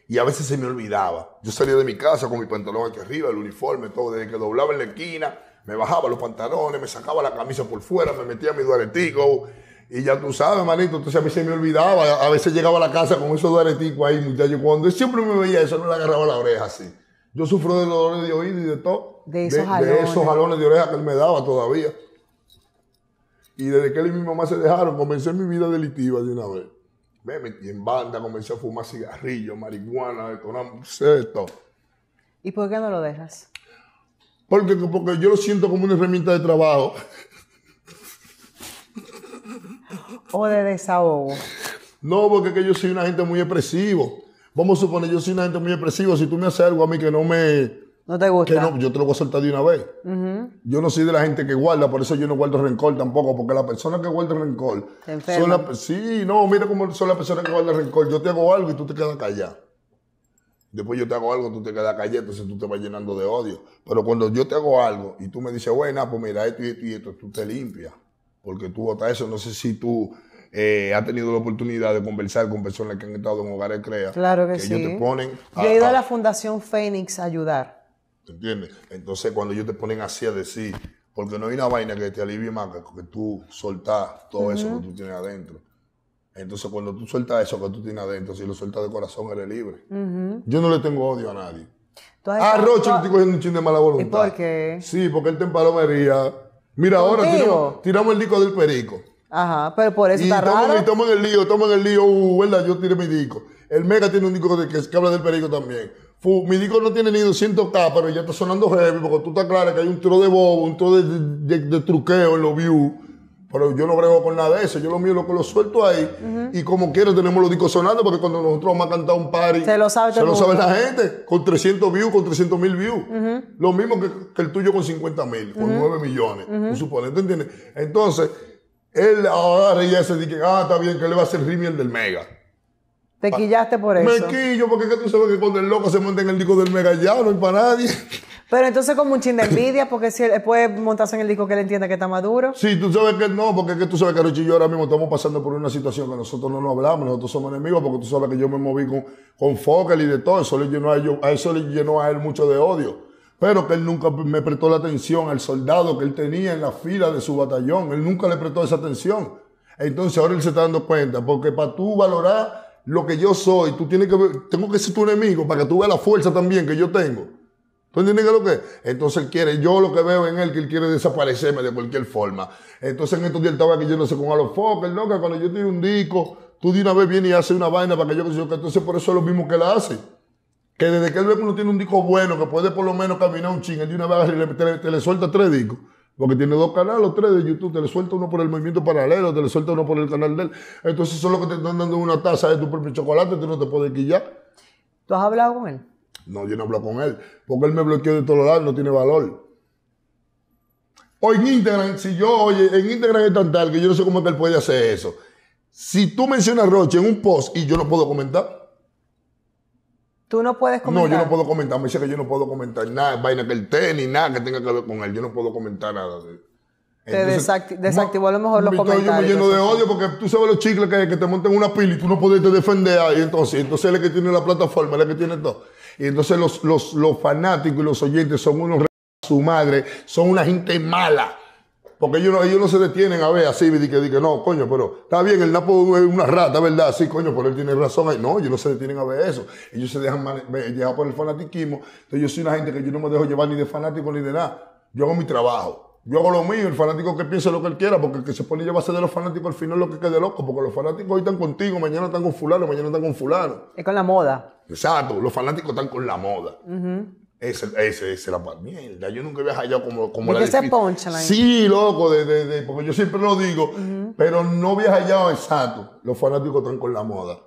y a veces se me olvidaba. Yo salía de mi casa con mi pantalón aquí arriba, el uniforme, todo, desde que doblaba en la esquina, me bajaba los pantalones, me sacaba la camisa por fuera, me metía mi duaretico. Y ya tú sabes, manito, entonces a mí se me olvidaba. A veces llegaba a la casa con esos duareticos ahí, muchachos. Cuando siempre me veía eso, no le agarraba la oreja así. Yo sufro de dolores de oído y de todo. De esos, jalones. de esos jalones de oreja que él me daba todavía. Y desde que él y mi mamá se dejaron, comencé mi vida delictiva de una vez me metí en banda, comencé a fumar cigarrillos, marihuana, detonamos esto. ¿Y por qué no lo dejas? Porque, porque yo lo siento como una herramienta de trabajo. O de desahogo. No, porque que yo soy una gente muy expresivo. Vamos a suponer, yo soy una gente muy expresivo. Si tú me haces algo a mí que no me, no te gusta. yo te lo voy a soltar de una vez. Yo no soy de la gente que guarda, por eso yo no guardo rencor tampoco, porque la persona que guarda rencor. sí, no, mira cómo son las personas que guardan rencor. Yo te hago algo y tú te quedas callado. Después yo te hago algo, y tú te quedas callado, entonces tú te vas llenando de odio. Pero cuando yo te hago algo y tú me dices, bueno, ah, pues mira esto y esto y esto, tú te limpias. Porque tú votas eso. No sé si tú eh, has tenido la oportunidad de conversar con personas que han estado en hogares crea. Claro que, sí. Ellos te ponen. yo he ido a la Fundación Fénix a ayudar. ¿Te entiendes? Entonces, cuando ellos te ponen así a decir, porque no hay una vaina que te alivie más que tú soltar todo eso que tú tienes adentro. Entonces, cuando tú sueltas eso que tú tienes adentro, si lo sueltas de corazón, eres libre. Yo no le tengo odio a nadie. Ah, Rocha que estoy cogiendo un chin de mala voluntad. por qué? Sí, porque él te empaló María Mira, ahora tiramos, el disco del perico. Ajá, pero por eso está raro. Y en el lío, en el lío, uh, ¿verdad? Yo tiré mi disco. El Mega tiene un disco de que habla del perico también mi disco no tiene ni 200k, pero ya está sonando heavy, porque tú estás claro que hay un tro de bobo, un tro de, truqueo en los views. Pero yo no agrego con nada de eso. Yo lo mío lo, lo suelto ahí. Y como quiera tenemos los discos sonando, porque cuando nosotros vamos a cantar un party, se lo sabe, se la gente. Con 300 views, con 300 mil views. Lo mismo que, el tuyo con 50 mil, con 9 millones. supone, ¿entiendes? Entonces, él ahora ya se dice, ah, está bien, que le va a hacer el del Mega. Te quillaste por eso. Me quillo, porque es que tú sabes que cuando el loco se monta en el disco del mega para nadie. *laughs* Pero entonces con un envidia, porque si él puede montarse en el disco que él entienda que está maduro. Sí, tú sabes que no, porque es que tú sabes que Rochi y yo ahora mismo estamos pasando por una situación que nosotros no nos hablamos, nosotros somos enemigos, porque tú sabes que yo me moví con, con y de todo, eso le llenó a, eso le llenó a él mucho de odio. Pero que él nunca me prestó la atención al soldado que él tenía en la fila de su batallón, él nunca le prestó esa atención. Entonces ahora él se está dando cuenta, porque para tú valorar lo que yo soy, tú tienes que tengo que ser tu enemigo para que tú veas la fuerza también que yo tengo. ¿Tú entiendes lo que Entonces él quiere, yo lo que veo en él, que él quiere desaparecerme de cualquier forma. Entonces en estos días estaba que yo no sé con a los focos, ¿no? Que cuando yo tengo un disco, tú de una vez vienes y hace una vaina para que yo, yo que entonces por eso es lo mismo que la hace. Que desde que él ve que uno tiene un disco bueno, que puede por lo menos caminar un ching, de una vez le, te le suelta tres discos. Porque tiene dos canales o tres de YouTube. Te le suelta uno por el movimiento paralelo, te le suelta uno por el canal de él. Entonces, los que te están dando una taza de tu propio chocolate, tú no te puedes quillar. ¿Tú has hablado con él? No, yo no hablo con él. Porque él me bloqueó de todos lados, no tiene valor. Hoy en Instagram, si yo, oye, en Instagram es tan tal que yo no sé cómo es que él puede hacer eso. Si tú mencionas Roche en un post y yo no puedo comentar, Tú no puedes comentar. No, yo no puedo comentar. Me dice que yo no puedo comentar nada, vaina que el ni nada que tenga que ver con él. Yo no puedo comentar nada Te desactivó a lo mejor los comentarios. Yo me lleno de odio porque tú sabes los chicles que, te montan una pila y tú no puedes te defender ahí. Entonces, entonces es el que tiene la plataforma, él es el que tiene todo. Y entonces los, los fanáticos y los oyentes son unos re... su madre, son una gente mala. Porque ellos no, no se detienen a ver así, y que, que no, coño, pero está bien, el Napo es una rata, ¿verdad? Sí, coño, por él tiene razón ahí. No, ellos no se detienen a ver eso. Ellos se dejan llevar por el fanatiquismo. Entonces yo soy una gente que yo no me dejo llevar ni de fanático ni de nada. Yo hago mi trabajo. Yo hago lo mío, el fanático que piense lo que él quiera, porque el que se pone a llevarse de los fanáticos al final es lo que quede loco, porque los fanáticos hoy están contigo, mañana están con fulano, mañana están con fulano. Es con la moda. Exacto, los fanáticos están con la moda. Ese, ese, ese, la mierda. Yo nunca había hallado como, como la ese Sí, loco, porque yo siempre lo digo, pero no había hallado exacto. Los fanáticos están con la moda.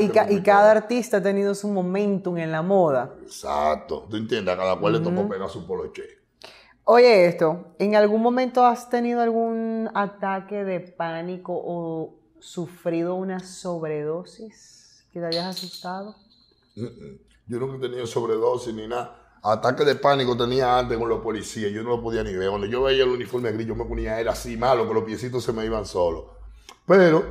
y, cada artista ha tenido su momentum en la moda. Exacto. Tú entiendes, a cada cual le tocó pegar su poloche. Oye, esto, ¿en algún momento has tenido algún ataque de pánico o sufrido una sobredosis que te hayas asustado? Yo nunca he tenido sobredosis ni nada. Ataque de pánico tenía antes con los policías. Yo no lo podía ni ver. Cuando yo veía el uniforme gris, yo me ponía era así malo, que los piecitos se me iban solos. Pero.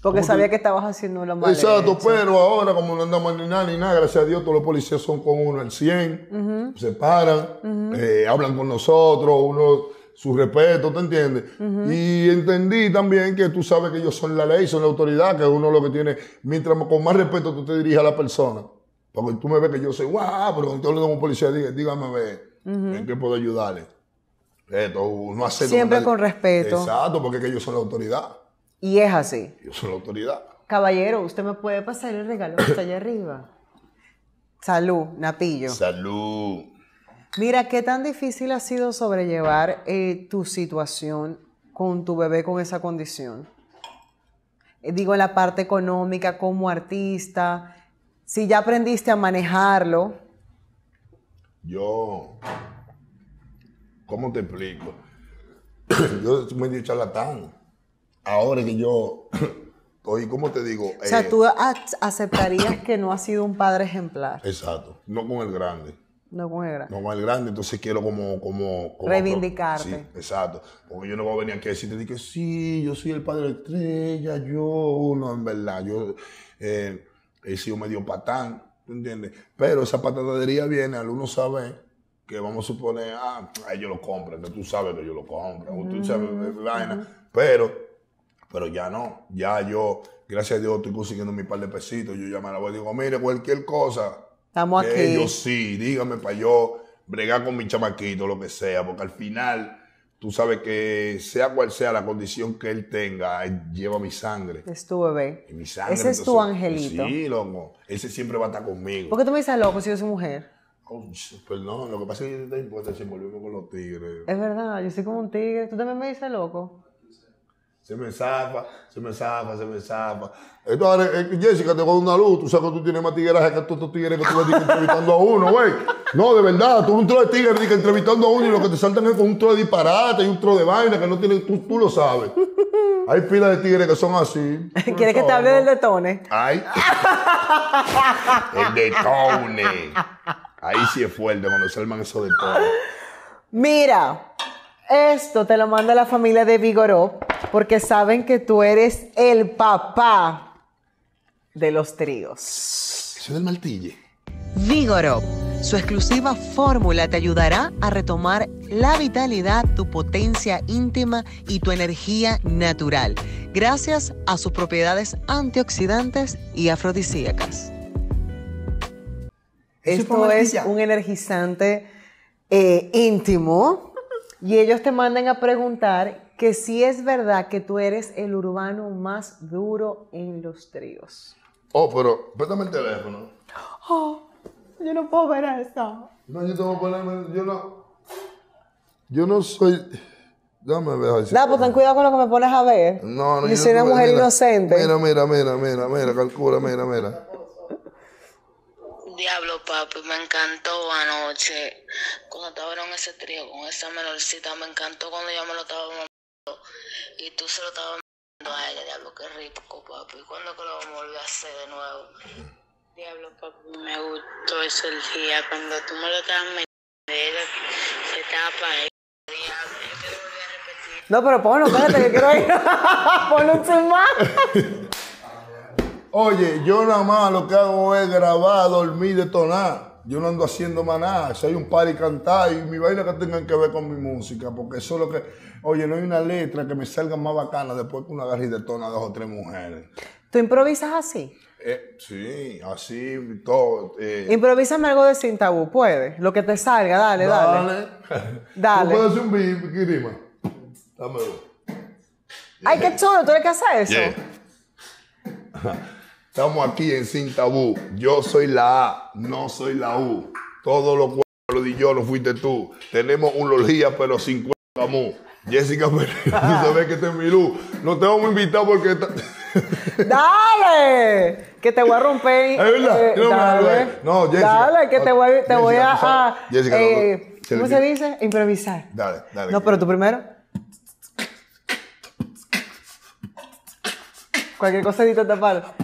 Porque sabía que estabas haciendo lo malo. Exacto, eh, pero ahora, como no andamos ni nada, ni nada, gracias a Dios, todos los policías son con uno al 100, se paran, eh, hablan con nosotros, uno su respeto, ¿te entiendes? Y entendí también que tú sabes que ellos son la ley, son la autoridad, que uno lo que tiene, mientras con más respeto tú te diriges a la persona, porque tú me ves que yo soy guau, pero cuando tú de un policía, dígame, ve, ¿en qué puedo ayudarle? Esto, no Siempre con respeto. Exacto, porque es que yo soy la autoridad. Y es así. Yo soy la autoridad. Caballero, usted me puede pasar el regalo que está allá arriba. *coughs* Salud, Napillo. Salud. Mira, ¿qué tan difícil ha sido sobrellevar eh, tu situación con tu bebé con esa condición? Eh, digo, en la parte económica, como artista, si ya aprendiste a manejarlo. Yo, ¿cómo te explico? *clears throat* yo me he charlatán. Ahora que yo Oye, *clears throat* ¿cómo te digo? O sea, eh, tú aceptarías que no has sido un padre ejemplar. Exacto. No con el grande. No con el grande. No con el grande, entonces quiero como... como, como Reivindicarte. Sí, exacto. Porque yo no voy a venir aquí a decirte que sí, yo soy el padre de estrella, yo... No, en verdad, yo... Eh, he sido medio patán, ¿tú entiendes? Pero esa patadería viene, uno sabe que vamos a suponer, ah, ellos lo compran, tú sabes que yo lo compro, tú mm, sabes, eh, vaina, pero, pero ya no, ya yo, gracias a Dios, estoy consiguiendo mi par de pesitos, yo llamo a la voz y digo, mire, cualquier cosa, Estamos aquí. ellos sí, dígame para yo bregar con mi chamaquito, lo que sea, porque al final tú sabes que sea cual sea la condición que él tenga, él lleva mi sangre. Es tu bebé. Y mi sangre. Ese es tu angelito. Sí, loco. Ese siempre va a estar conmigo. ¿Por qué tú me dices loco si yo soy mujer? Oh, perdón, pues lo que pasa es que yo te importa si volvemos con los tigres. Es verdad, yo soy como un tigre. Tú también me dices loco se me zafa, se me zafa, se me zafa. Entonces, eh, eh, Jessica, te con una luz, tú sabes que tú tienes más tigueras que todos estos tigres que tú vas entrevistando a uno, güey. No, de verdad, tú un tro de tigres que entrevistando a uno y lo que te saltan es con un tro de disparate y un tro de vaina que no tienen, tú, tú lo sabes. Hay pilas de tigres que son así. ¿Quieres que te hable del detone? Ay. El detone. Ahí sí es fuerte cuando se arman esos detones. Mira, esto te lo manda la familia de Vigorop, porque saben que tú eres el papá de los tríos. Eso del Maltille. Vigorop, Su exclusiva fórmula te ayudará a retomar la vitalidad, tu potencia íntima y tu energía natural, gracias a sus propiedades antioxidantes y afrodisíacas. Esto es un energizante eh, íntimo y ellos te mandan a preguntar que si es verdad que tú eres el urbano más duro en los tríos. Oh, pero préstame el teléfono. Oh, yo no puedo ver eso. No, yo tengo ponerme, yo no. Yo no soy. Dame ver así. No, pues ten cuidado con lo que me pones a ver. No, no, yo, yo soy una mujer inocente. Mira, mira, mira, mira, mira, calcula, mira, mira. Diablo, papi, me encantó anoche. Cuando estaban ese trío con esa menorcita, me encantó cuando yo me lo estaba mandando. Y tú se lo estabas mandando a ella, diablo, qué rico, papi. ¿Cuándo que lo vamos a volver a hacer de nuevo? Diablo, papi, me gustó ese día. Cuando tú me lo estabas metiendo, se estaba para Diablo, No, pero ponlo, espérate, que quiero ir. *laughs* ponlo un más. Oye, yo nada más lo que hago es grabar, dormir, detonar. Yo no ando haciendo más nada. Soy un par y cantar y mi vaina que tengan que ver con mi música. Porque eso es lo que. Oye, no hay una letra que me salga más bacana después que una agarre y detona a dos o tres mujeres. ¿Tú improvisas así? Eh, sí, así, todo. Eh. Improvísame algo de sin tabú, puede. Lo que te salga, dale, dale. Dale. *laughs* dale. puedes hacer un Kirima? Dame Ay, qué chulo, tú eres que hacer eso. Estamos aquí en Sin Tabú. Yo soy la A, no soy la U. Todos los cual lo di yo, lo fuiste tú. Tenemos un días, pero 50 Vamos, Jessica Pereira, tú sabes que este es mi luz. No te vamos a invitar porque... *laughs* ¡Dale! Que te voy a romper. *laughs* Eh, no, Jessica. Dale, que te voy, te voy a... Jessica, eh, ¿Cómo se dice? Improvisar. Dale, dale. No, pero tú primero. Cualquier cosa te tapar.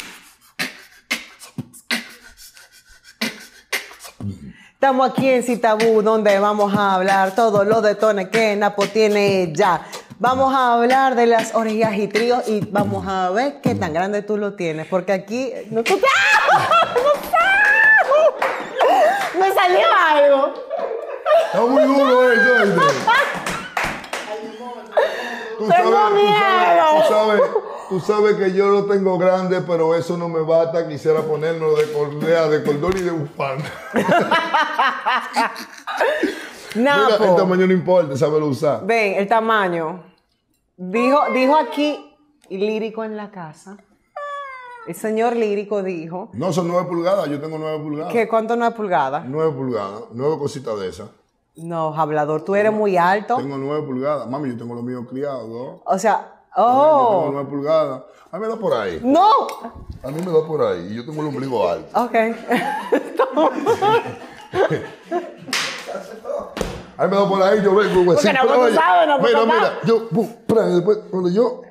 Estamos aquí en Citabú, donde vamos a hablar todos los detones que Napo tiene ya. Vamos a hablar de las orillas y tríos y vamos a ver qué tan grande tú lo tienes, porque aquí... ¡No, *laughs* ¡Me salió algo! Está muy duro eso, Tengo miedo. Tú sabes, Tú sabes que yo lo tengo grande, pero eso no me basta Quisiera ponernos de de cordón y de bufanda. *laughs* no, el tamaño no importa, saberlo usar. Ven, el tamaño. Dijo, dijo aquí, lírico en la casa. El señor lírico dijo. No, son nueve pulgadas, yo tengo nueve pulgadas. ¿Qué? ¿Cuánto nueve pulgadas? Nueve pulgadas, nueve cositas de esas. No, hablador, tú eres muy alto. Tengo nueve pulgadas. Mami, yo tengo lo mío criado. O sea, Oh. tengo una pulgada. A mí me da por ahí. ¡No! A mí me da por ahí. Y yo tengo el ombligo alto. Ok. *laughs* a mí me da por ahí. Yo vengo, güey. Porque no, pero, no, Mira, mira. Yo, Espera, después, cuando yo.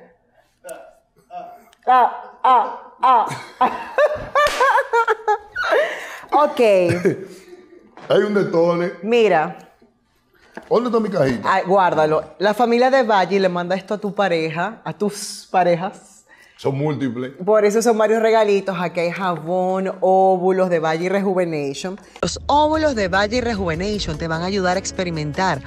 Ah, ah, ah. ah. *laughs* ok. *laughs* Hay un detone. Mira. ¿Dónde está mi cajita? guárdalo. La familia de Valle le manda esto a tu pareja, a tus parejas. Son múltiples. Por eso son varios regalitos. Aquí hay jabón, óvulos de Valle Rejuvenation. Los óvulos de Valle Rejuvenation te van a ayudar a experimentar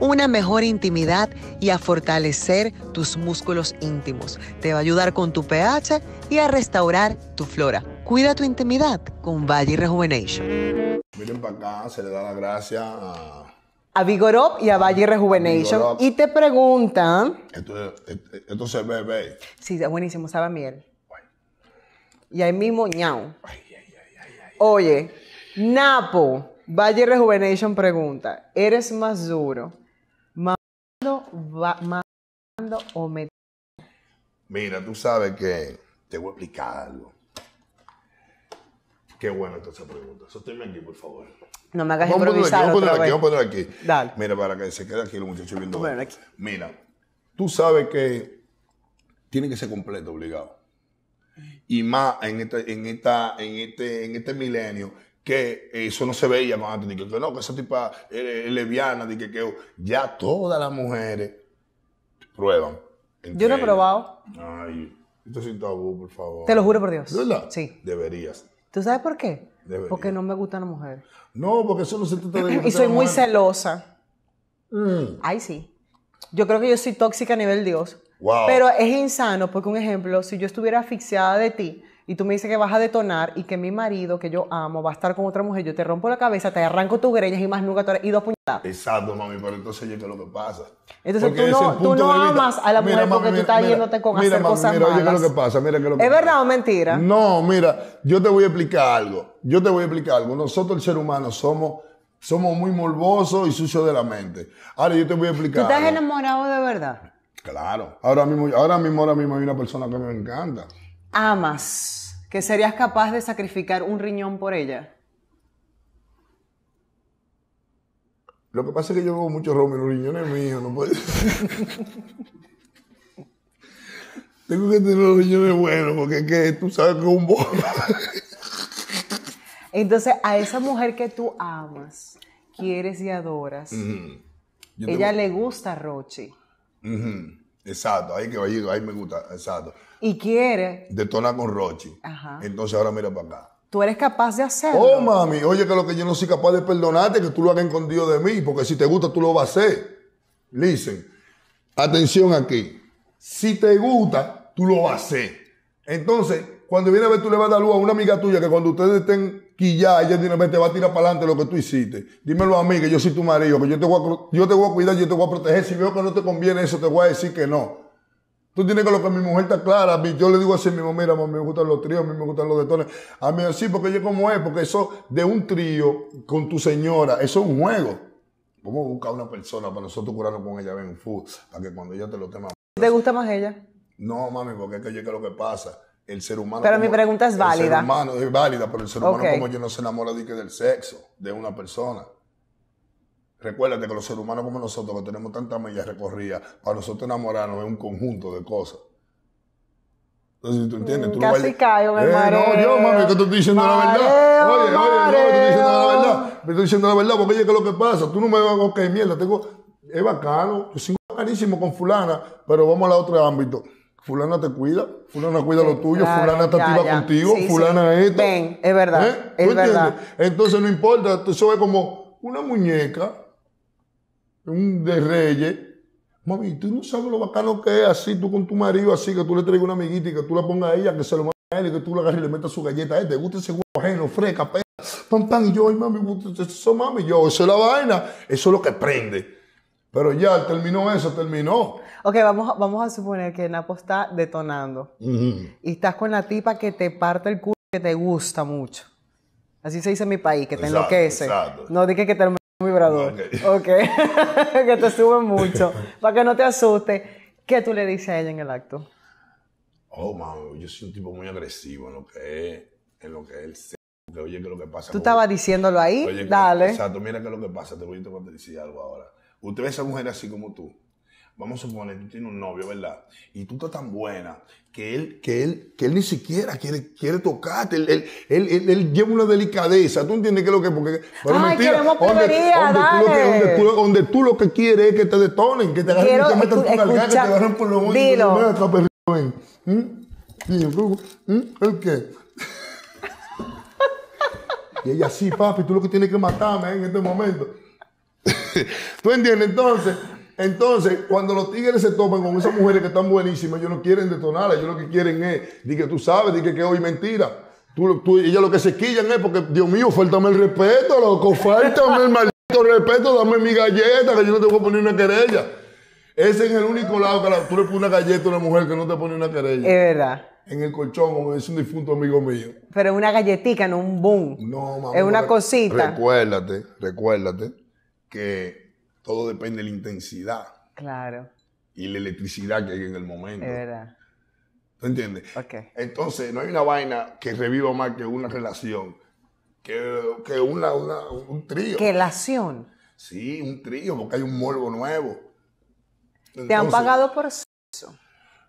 una mejor intimidad y a fortalecer tus músculos íntimos. Te va a ayudar con tu pH y a restaurar tu flora. Cuida tu intimidad con Valle Rejuvenation. Miren para acá, se le da la gracia a a Vigorop y a Valle Rejuvenation. y te preguntan. Entonces, ve, ve Sí, buenísimo, sabe miel. Y ahí mismo, ñau. Oye, Napo, Valle Rejuvenation pregunta: ¿Eres más duro? ¿Mando, o metiendo? Mira, tú sabes que te voy a explicar algo. Qué bueno esta pregunta. Sosténme aquí, por favor. No me hagas improvisar aquí, vamos vamos poner aquí, aquí. Dale. Mira, para que se quede aquí los muchacho viendo. Aquí. Mira, tú sabes que tiene que ser completo, obligado. Y más en este, en esta, en este, en este milenio, que eso no se veía más antes, que, no, que esa tipa es lesbiana, de que, que, ya todas las mujeres prueban. Yo no he probado. Ay, esto es sin tabú, por favor. Te lo juro por Dios. verdad? Sí. Deberías. ¿Tú sabes por qué? Porque eh. no me gustan las mujeres. No, porque eso no se trata de... *laughs* y soy muy celosa. Mm. Ay, sí. Yo creo que yo soy tóxica a nivel Dios. Pero es insano porque, un ejemplo, si yo estuviera asfixiada de ti, y tú me dices que vas a detonar y que mi marido, que yo amo, va a estar con otra mujer, yo te rompo la cabeza, te arranco tus greñas y más nunca tú y dos puñetas. Exacto, mami, pero entonces qué es lo que pasa. Entonces tú no, amas a la mujer porque tú estás yéndote con hacer cosas mira, malas. mira ¿qué es lo que pasa? es verdad o mentira? No, mira, yo te voy a explicar algo. Yo te voy a explicar algo. Nosotros, el ser humano, somos somos muy morbosos y sucios de la mente. Ahora yo te voy a explicar. ¿Tú estás enamorado de verdad? Claro. Ahora mismo, ahora mismo, ahora mismo hay una persona que me encanta. Amas. ¿Que serías capaz de sacrificar un riñón por ella? Lo que pasa es que yo bebo mucho ron y los riñones míos, no puedo. *laughs* Tengo que tener los riñones buenos porque es que tú sabes que es un bobo. Entonces, a esa mujer que tú amas, quieres y adoras, ella le gusta Rochi. Ajá. Exacto, ahí que ahí me gusta, exacto. Y quiere. detonar con Rochi. Ajá. Entonces ahora mira para acá. Tú eres capaz de hacerlo. Oh, mami, oye, que lo que yo no soy capaz de perdonarte, que tú lo hagas escondido de mí, porque si te gusta, tú lo vas a hacer. Listen, atención aquí. Si te gusta, tú lo vas a hacer. Entonces, cuando viene a ver, tú le vas a dar luz a una amiga tuya que cuando ustedes estén ya ella tiene te va a tirar para adelante lo que tú hiciste. Dímelo a mí, que yo soy tu marido, que yo te, voy a, yo te voy a cuidar, yo te voy a proteger. Si veo que no te conviene eso, te voy a decir que no. Tú tienes que lo que mi mujer está clara. Yo le digo así mismo, mira, me gustan los tríos, a mí me gustan los detones. A mí así, porque yo como es, porque eso de un trío con tu señora, eso es un juego. Vamos a buscar una persona para nosotros curarnos con ella, ven, full, para que cuando ella te lo tema. ¿Te gusta más ella? No, mami, porque es que yo que lo que pasa el ser humano. Pero mi pregunta es válida. El ser humano es válida, pero el ser humano como yo no se enamora de que del sexo de una persona. Recuérdate que los seres humanos como nosotros, que tenemos tantas millas recorridas, para nosotros enamorarnos es un conjunto de cosas. Entonces, ¿tú entiendes? Mm, Tú Casi caigo, me eh, No, yo, mami, que te estoy diciendo la verdad. Oye, oye, yo estoy diciendo la verdad. Me estoy diciendo la verdad, porque oye, ¿qué es lo que pasa? Tú no me vas a... caer mierda, tengo... Es bacano, yo sigo bacanísimo con fulana, pero vamos al otro ámbito. Fulana te cuida, fulana cuida lo tuyo, fulana está activa contigo, fulana esto. Ven, es verdad, ¿Eh? es verdad. Entonces no importa, eso es como una muñeca un de reyes. Mami, tú no sabes lo bacano que es así, tú con tu marido así, que tú le traigas una amiguita y que tú la pongas a ella, que se lo mande a él y que tú la agarres y le metas su galleta a él. Te gusta ese huevo ajeno, fresca, pena, pam, pan, y yo, ay, mami, eso, mami, yo, eso es la vaina. Eso es lo que prende. Pero ya, terminó eso, terminó. Ok, vamos, a suponer que Napo está detonando y estás con la tipa que te parte el culo que te gusta mucho. Así se dice en mi país, que te enloquece. No dije que te un vibrador. ok. okay. *laughs* que te sube mucho. Para que no te asuste. ¿Qué tú le dices a ella en el acto? Oh, mami, yo soy un tipo muy agresivo en lo que es, en lo que es el sexo. Oye, que lo que pasa. Tú estabas diciéndolo ahí. Dale. exacto, mira que lo que pasa. Te voy a decir algo ahora. Usted ve a esa mujer así como tú vamos a suponer, tú tienes un novio, ¿verdad? Y tú estás tan buena que él, que él, que él ni siquiera quiere, quiere tocarte. Él, él, él, lleva una delicadeza. ¿Tú entiendes qué es lo que Porque, Ay, queremos donde, donde, tú lo que, quieres es que te detonen, que te agarren, que te metan por que te agarren por los ojos y ¿Mm? ¿Mm? ¿El qué? *laughs* Y ella, sí, papi, tú lo que tienes que matarme en este momento. *laughs* ¿Tú entiendes? Entonces, entonces, cuando los tigres se topan con esas mujeres que están buenísimas, ellos no quieren detonarlas, ellos lo que quieren es, di que tú sabes, di que, que hoy mentira. Tú, tú, ellas lo que se quillan es porque, Dios mío, faltame el respeto, loco, faltame el maldito respeto, dame mi galleta, que yo no te voy a poner una querella. Ese es el único lado que tú le pones una galleta a una mujer que no te pone una querella. Es verdad. En el colchón, es un difunto amigo mío. Pero es una galletica, no un boom. No, mamá. Es una cosita. Recuérdate, recuérdate que todo depende de la intensidad. Claro. Y la electricidad que hay en el momento. Es verdad. ¿Tú entiendes? Entonces, no hay una vaina que reviva más que una relación, que, que una, una, un trío. ¿Relación? Sí, un trío, porque hay un morbo nuevo. ¿Te han pagado por eso.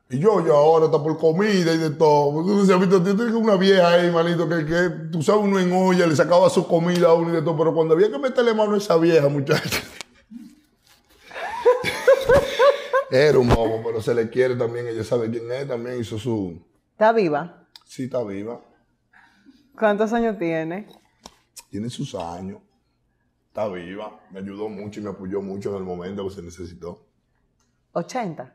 Y yo, yo ahora está por comida y de todo. Tú yo tengo una vieja ahí, manito, que, que tú sabes, uno en olla, le sacaba su comida a uno y de todo, pero cuando había que meterle mano a esa vieja, muchachos. Era un bobo, pero se le quiere también. Ella sabe quién es, también hizo su. ¿Está viva? Sí, está viva. ¿Cuántos años tiene? Tiene sus años. Está viva. Me ayudó mucho y me apoyó mucho en el momento que se necesitó. ¿80?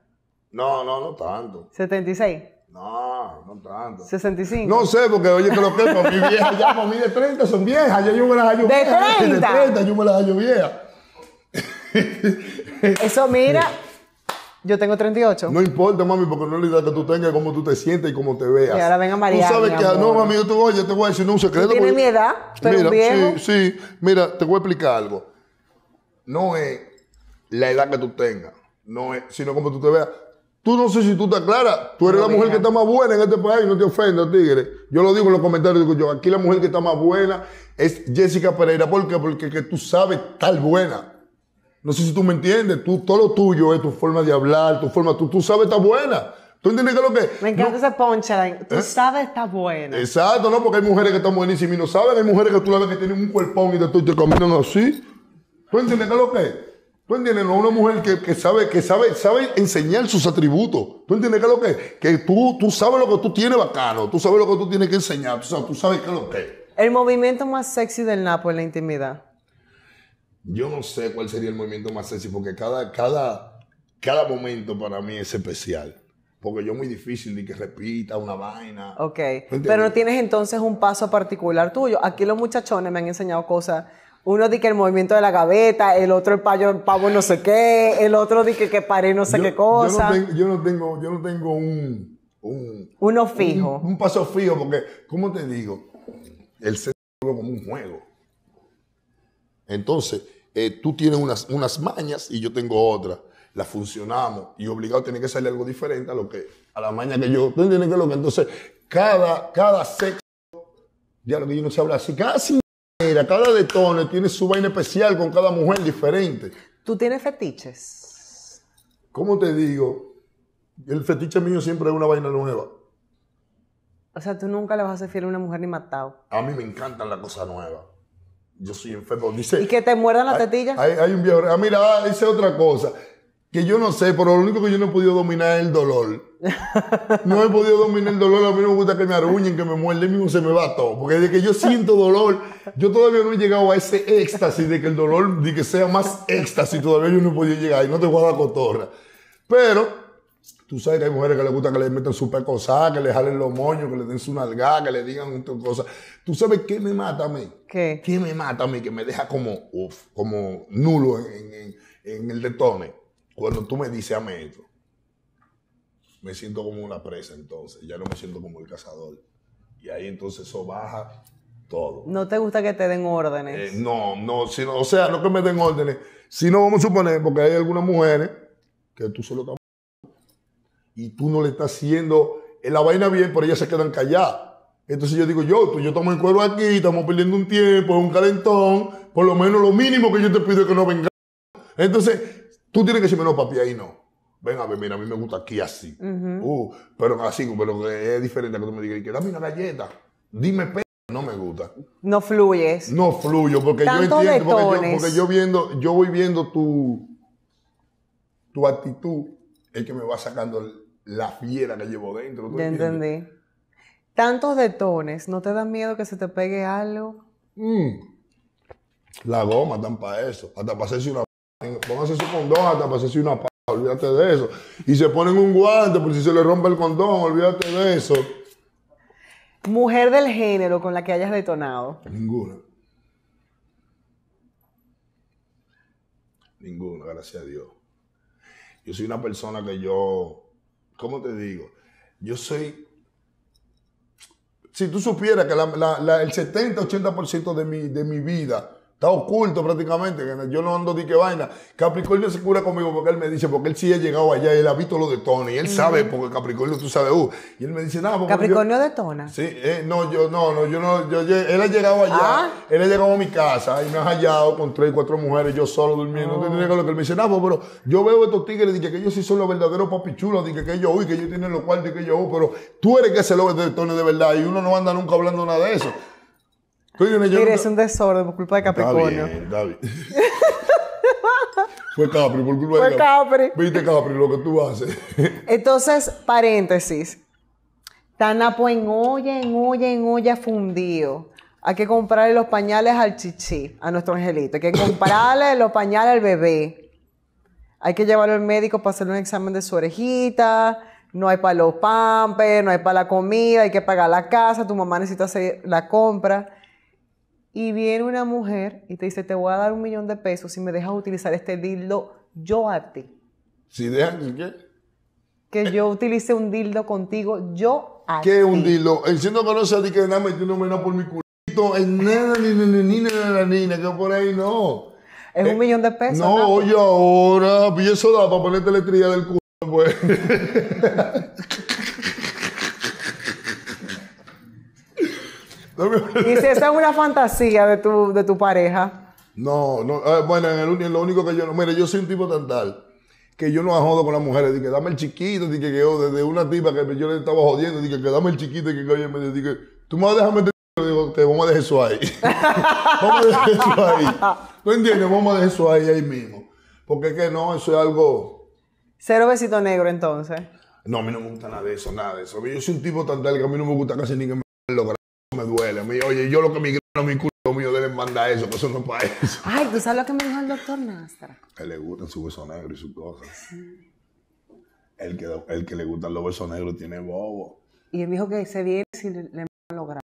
No, no, no tanto. ¿76? No, no tanto. 65. No sé, porque oye, creo que para mi vieja ya, por mí de 30 son viejas, ya yo me las hallo viejas. De 30. De 30 yo me las hallo viejas. Eso mira, *laughs* Yo tengo 38. No importa, mami, porque no es la edad que tú tengas, como tú te sientes y cómo te veas. Y ahora venga María. Tú sabes que, no, mami, yo te voy, yo te voy a decir un secreto. Tiene mi edad, pero mira, Sí, sí, mira, te voy a explicar algo. No es la edad que tú tengas, no es, sino cómo tú te veas. Tú no sé si tú te clara. Tú eres la mujer que está más buena en este país, no te ofendas, tigre. Yo lo digo en los comentarios, digo yo, aquí la mujer que está más buena es Jessica Pereira. ¿Por qué? Porque que tú sabes tal buena. No sé si tú me entiendes. Tú, todo lo tuyo es tu forma de hablar, tu forma, tú, tú sabes, está buena. ¿Tú entiendes es lo que? Me encanta esa poncha, Tú ¿Eh? sabes, está buena. Exacto, ¿no? Porque hay mujeres que están buenísimas y no saben. Hay mujeres que tú la ves que tienen un cuerpón y te, estoy caminan así. ¿Tú entiendes qué es lo que? ¿Tú entiendes? No una mujer que, sabe, que sabe, sabe enseñar sus atributos. ¿Tú entiendes qué es lo que? Que tú, tú sabes lo que tú tienes bacano, tú sabes lo que tú tienes que enseñar, tú sabes, qué es lo que. El movimiento más sexy del Napo es la intimidad yo no sé cuál sería el movimiento más sexy, porque cada, cada, cada momento para mí es especial. Porque yo muy difícil de que repita una vaina. Ok. Pero no tienes entonces un paso particular tuyo. Aquí los muchachones me han enseñado cosas. Uno dice que el movimiento de la gaveta, el otro el, pavo no sé qué, el otro di que, que paré no sé qué cosa. Yo no, tengo, yo tengo, un, un, Uno fijo. Un, paso fijo, porque, ¿cómo te digo? El ser es como un juego. Entonces, eh, tú tienes unas, unas mañas y yo tengo otras. Las funcionamos y obligado tiene que salir algo diferente a lo que a la maña que yo. ¿Tú que lo Entonces, cada, cada sexo, ya lo que yo no sé hablar así, cada manera, cada detone tiene su vaina especial con cada mujer diferente. ¿Tú tienes fetiches? ¿Cómo te digo? El fetiche mío siempre es una vaina nueva. O sea, tú nunca le vas a hacer fiel a una mujer ni matado. A mí me encantan las cosas nuevas yo soy enfermo. Dice, ¿Y que te muerdan las tetillas? Hay, un viejo. Ah, mira, ah, dice otra cosa. Que yo no sé, pero lo único que yo no he podido dominar es el dolor. *laughs* No he podido dominar el dolor. A mí no me gusta que me arruñen, que me muerden, mismo se me va todo. Porque de que yo siento dolor, yo todavía no he llegado a ese éxtasis de que el dolor, de que sea más éxtasis, todavía yo no he podido llegar. Y no te voy a cotorra. Pero Tú sabes que hay mujeres que les gusta que les metan su cosas, que le jalen los moños, que le den su nalgada, que le digan cosas. ¿Tú sabes qué me mata a mí? ¿Qué? ¿Qué me mata a mí? Que me deja como, como nulo en, el detone. Cuando tú me dices a mí me siento como una presa entonces. Ya no me siento como el cazador. Y ahí entonces eso baja todo. ¿No te gusta que te den órdenes? Eh, no, no, o sea, no que me den órdenes, Si no, vamos a suponer, porque hay algunas mujeres que tú solo y tú no le estás haciendo eh, la vaina bien, pero ellas se quedan calladas. Entonces yo digo, yo, tú, yo estamos en cuero aquí, estamos perdiendo un tiempo, un calentón, por lo menos lo mínimo que yo te pido es que no venga. Entonces, tú tienes que decirme, no, papi, ahí no. Venga, a ver, mira, a mí me gusta aquí así. Uh, pero así, pero es diferente que tú me digas, que dame una galleta, dime pero no me gusta. No fluyes. No fluyo, porque yo entiendo, porque yo, viendo, yo voy viendo tu, tu actitud, es que me va sacando el, la fiera que llevo dentro. ¿tú ya entendí. Tantos detones, ¿no te da miedo que se te pegue algo? Mm. La goma tan para eso. Hasta para hacerse una... Póngase su condón hasta para hacerse una... Olvídate de eso. Y se ponen un guante por si se le rompe el condón. Olvídate de eso. Mujer del género con la que hayas detonado. Ninguna. Ninguna, gracias a Dios. Yo soy una persona que yo ¿cómo te digo? Yo soy... Si tú supieras que el 70-80% de mi vida Está oculto prácticamente. Yo no ando de qué vaina. Capricornio se cura conmigo porque él me dice, porque él sí ha llegado allá, él ha visto lo de Tony. Él sabe, porque Capricornio tú sabes, uh. Y él me dice, nada, porque. Capricornio de detona. Sí, eh, no, yo no, no, yo no, yo, él ha llegado allá, ah. él ha llegado a mi casa y me ha hallado con tres, cuatro mujeres, yo solo durmiendo. Oh. No lo que él me dice, nada, pues, pero yo veo estos tigres, dije que ellos sí son los verdaderos papichulos, dije que ellos, uy, que ellos tienen los cuartos, que ellos, uy, pero tú eres que se lo de Tony de verdad y uno no anda nunca hablando nada de eso. Mire, es un desorden por culpa de Capricornio. *laughs* Fue Capri, por culpa de Capri. Capri. Viste Capri lo que tú haces. *laughs* Entonces, paréntesis. Tanapo en olla, en olla, en olla fundido. Hay que comprarle los pañales al chichi, a nuestro angelito. Hay que comprarle los pañales al bebé. Hay que llevarlo al médico para hacerle un examen de su orejita. No hay para los pampers, no hay para la comida, hay que pagar la casa. Tu mamá necesita hacer la compra y viene una mujer y te dice, te voy a dar un millón de pesos si me dejas utilizar este dildo yo a ti. ¿Si dejan qué? Que yo utilice un dildo contigo yo a ti. ¿Qué es un dildo? Enciendo que no se que nada metiéndome una por mi culito, en nada, ni ni ni ni que por ahí no. Es un eh, millón de pesos. No, oye, ahora, y eso da para ponerte la estrella del culo, pues. *laughs* Y si esa es una fantasía de tu, de tu pareja. No, no, eh, bueno, en el, lo único que yo no. Mire, yo soy un tipo tan tal que yo no ajodo con las mujeres. Dice, dame el chiquito, dije que yo, oh, desde una tipa que yo le estaba jodiendo, dije que dame el chiquito, Y que oye, me dije, tú me vas a dejar meter. Digo, te vamos a dejar eso ahí. *laughs* vamos a dejar eso ahí. ¿Tú entiendes? Vamos a dejar eso ahí, ahí mismo. Porque es que no, eso es algo. Cero besito negro, entonces. No, a mí no me gusta nada de eso, nada de eso. Yo soy un tipo tan tal que a mí no me gusta casi ni que me duele. Me, oye, yo lo que mi grano, mi culo mío, deben mandar eso, pero eso no es para eso. Ay, ¿tú sabes lo que me dijo el doctor Nastra? que él le gustan su hueso negro y sus cosas. El que, le gustan los huesos negros tiene bobo. Y él dijo que se viene si le, le logrado.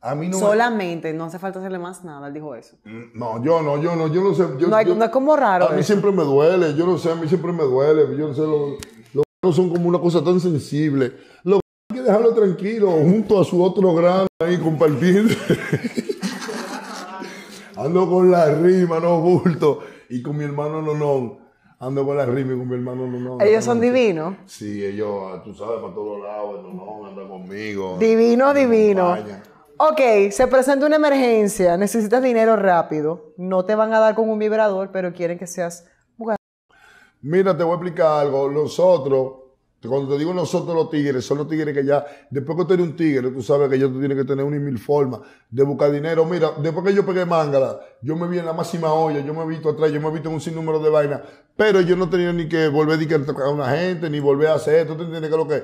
A mí no Solamente, no hace falta hacerle más nada, él dijo eso. Mm, no, yo no, yo no, yo no sé. no, es como raro. A mí siempre me duele, yo no sé, a mí siempre me duele, yo no sé, los lo, no son como una cosa tan sensible. Lo, Déjalo tranquilo junto a su otro gran ahí compartir. *laughs* Ando con la rima, no oculto Y con mi hermano Nonón. Ando con la rima y con mi hermano Nonón. Ellos son divinos. Sí, ellos, tú sabes, para todos lados. Nonón anda conmigo. Divino, divino. Ok, se presenta una emergencia, necesitas dinero rápido, no te van a dar con un vibrador, pero quieren que seas Mira, te voy a explicar algo. Nosotros cuando te digo nosotros los tigres, son los tigres que ya, después que tú eres un tigre, tú sabes que ya tú tienes que tener una y mil formas de buscar dinero. Mira, después que yo pegué mangala, yo me vi en la máxima olla, yo me he visto atrás, yo me he visto en un sinnúmero de vainas, pero yo no tenía ni que volver a tocar a una gente, ni volver a hacer esto, tú entiendes que lo que,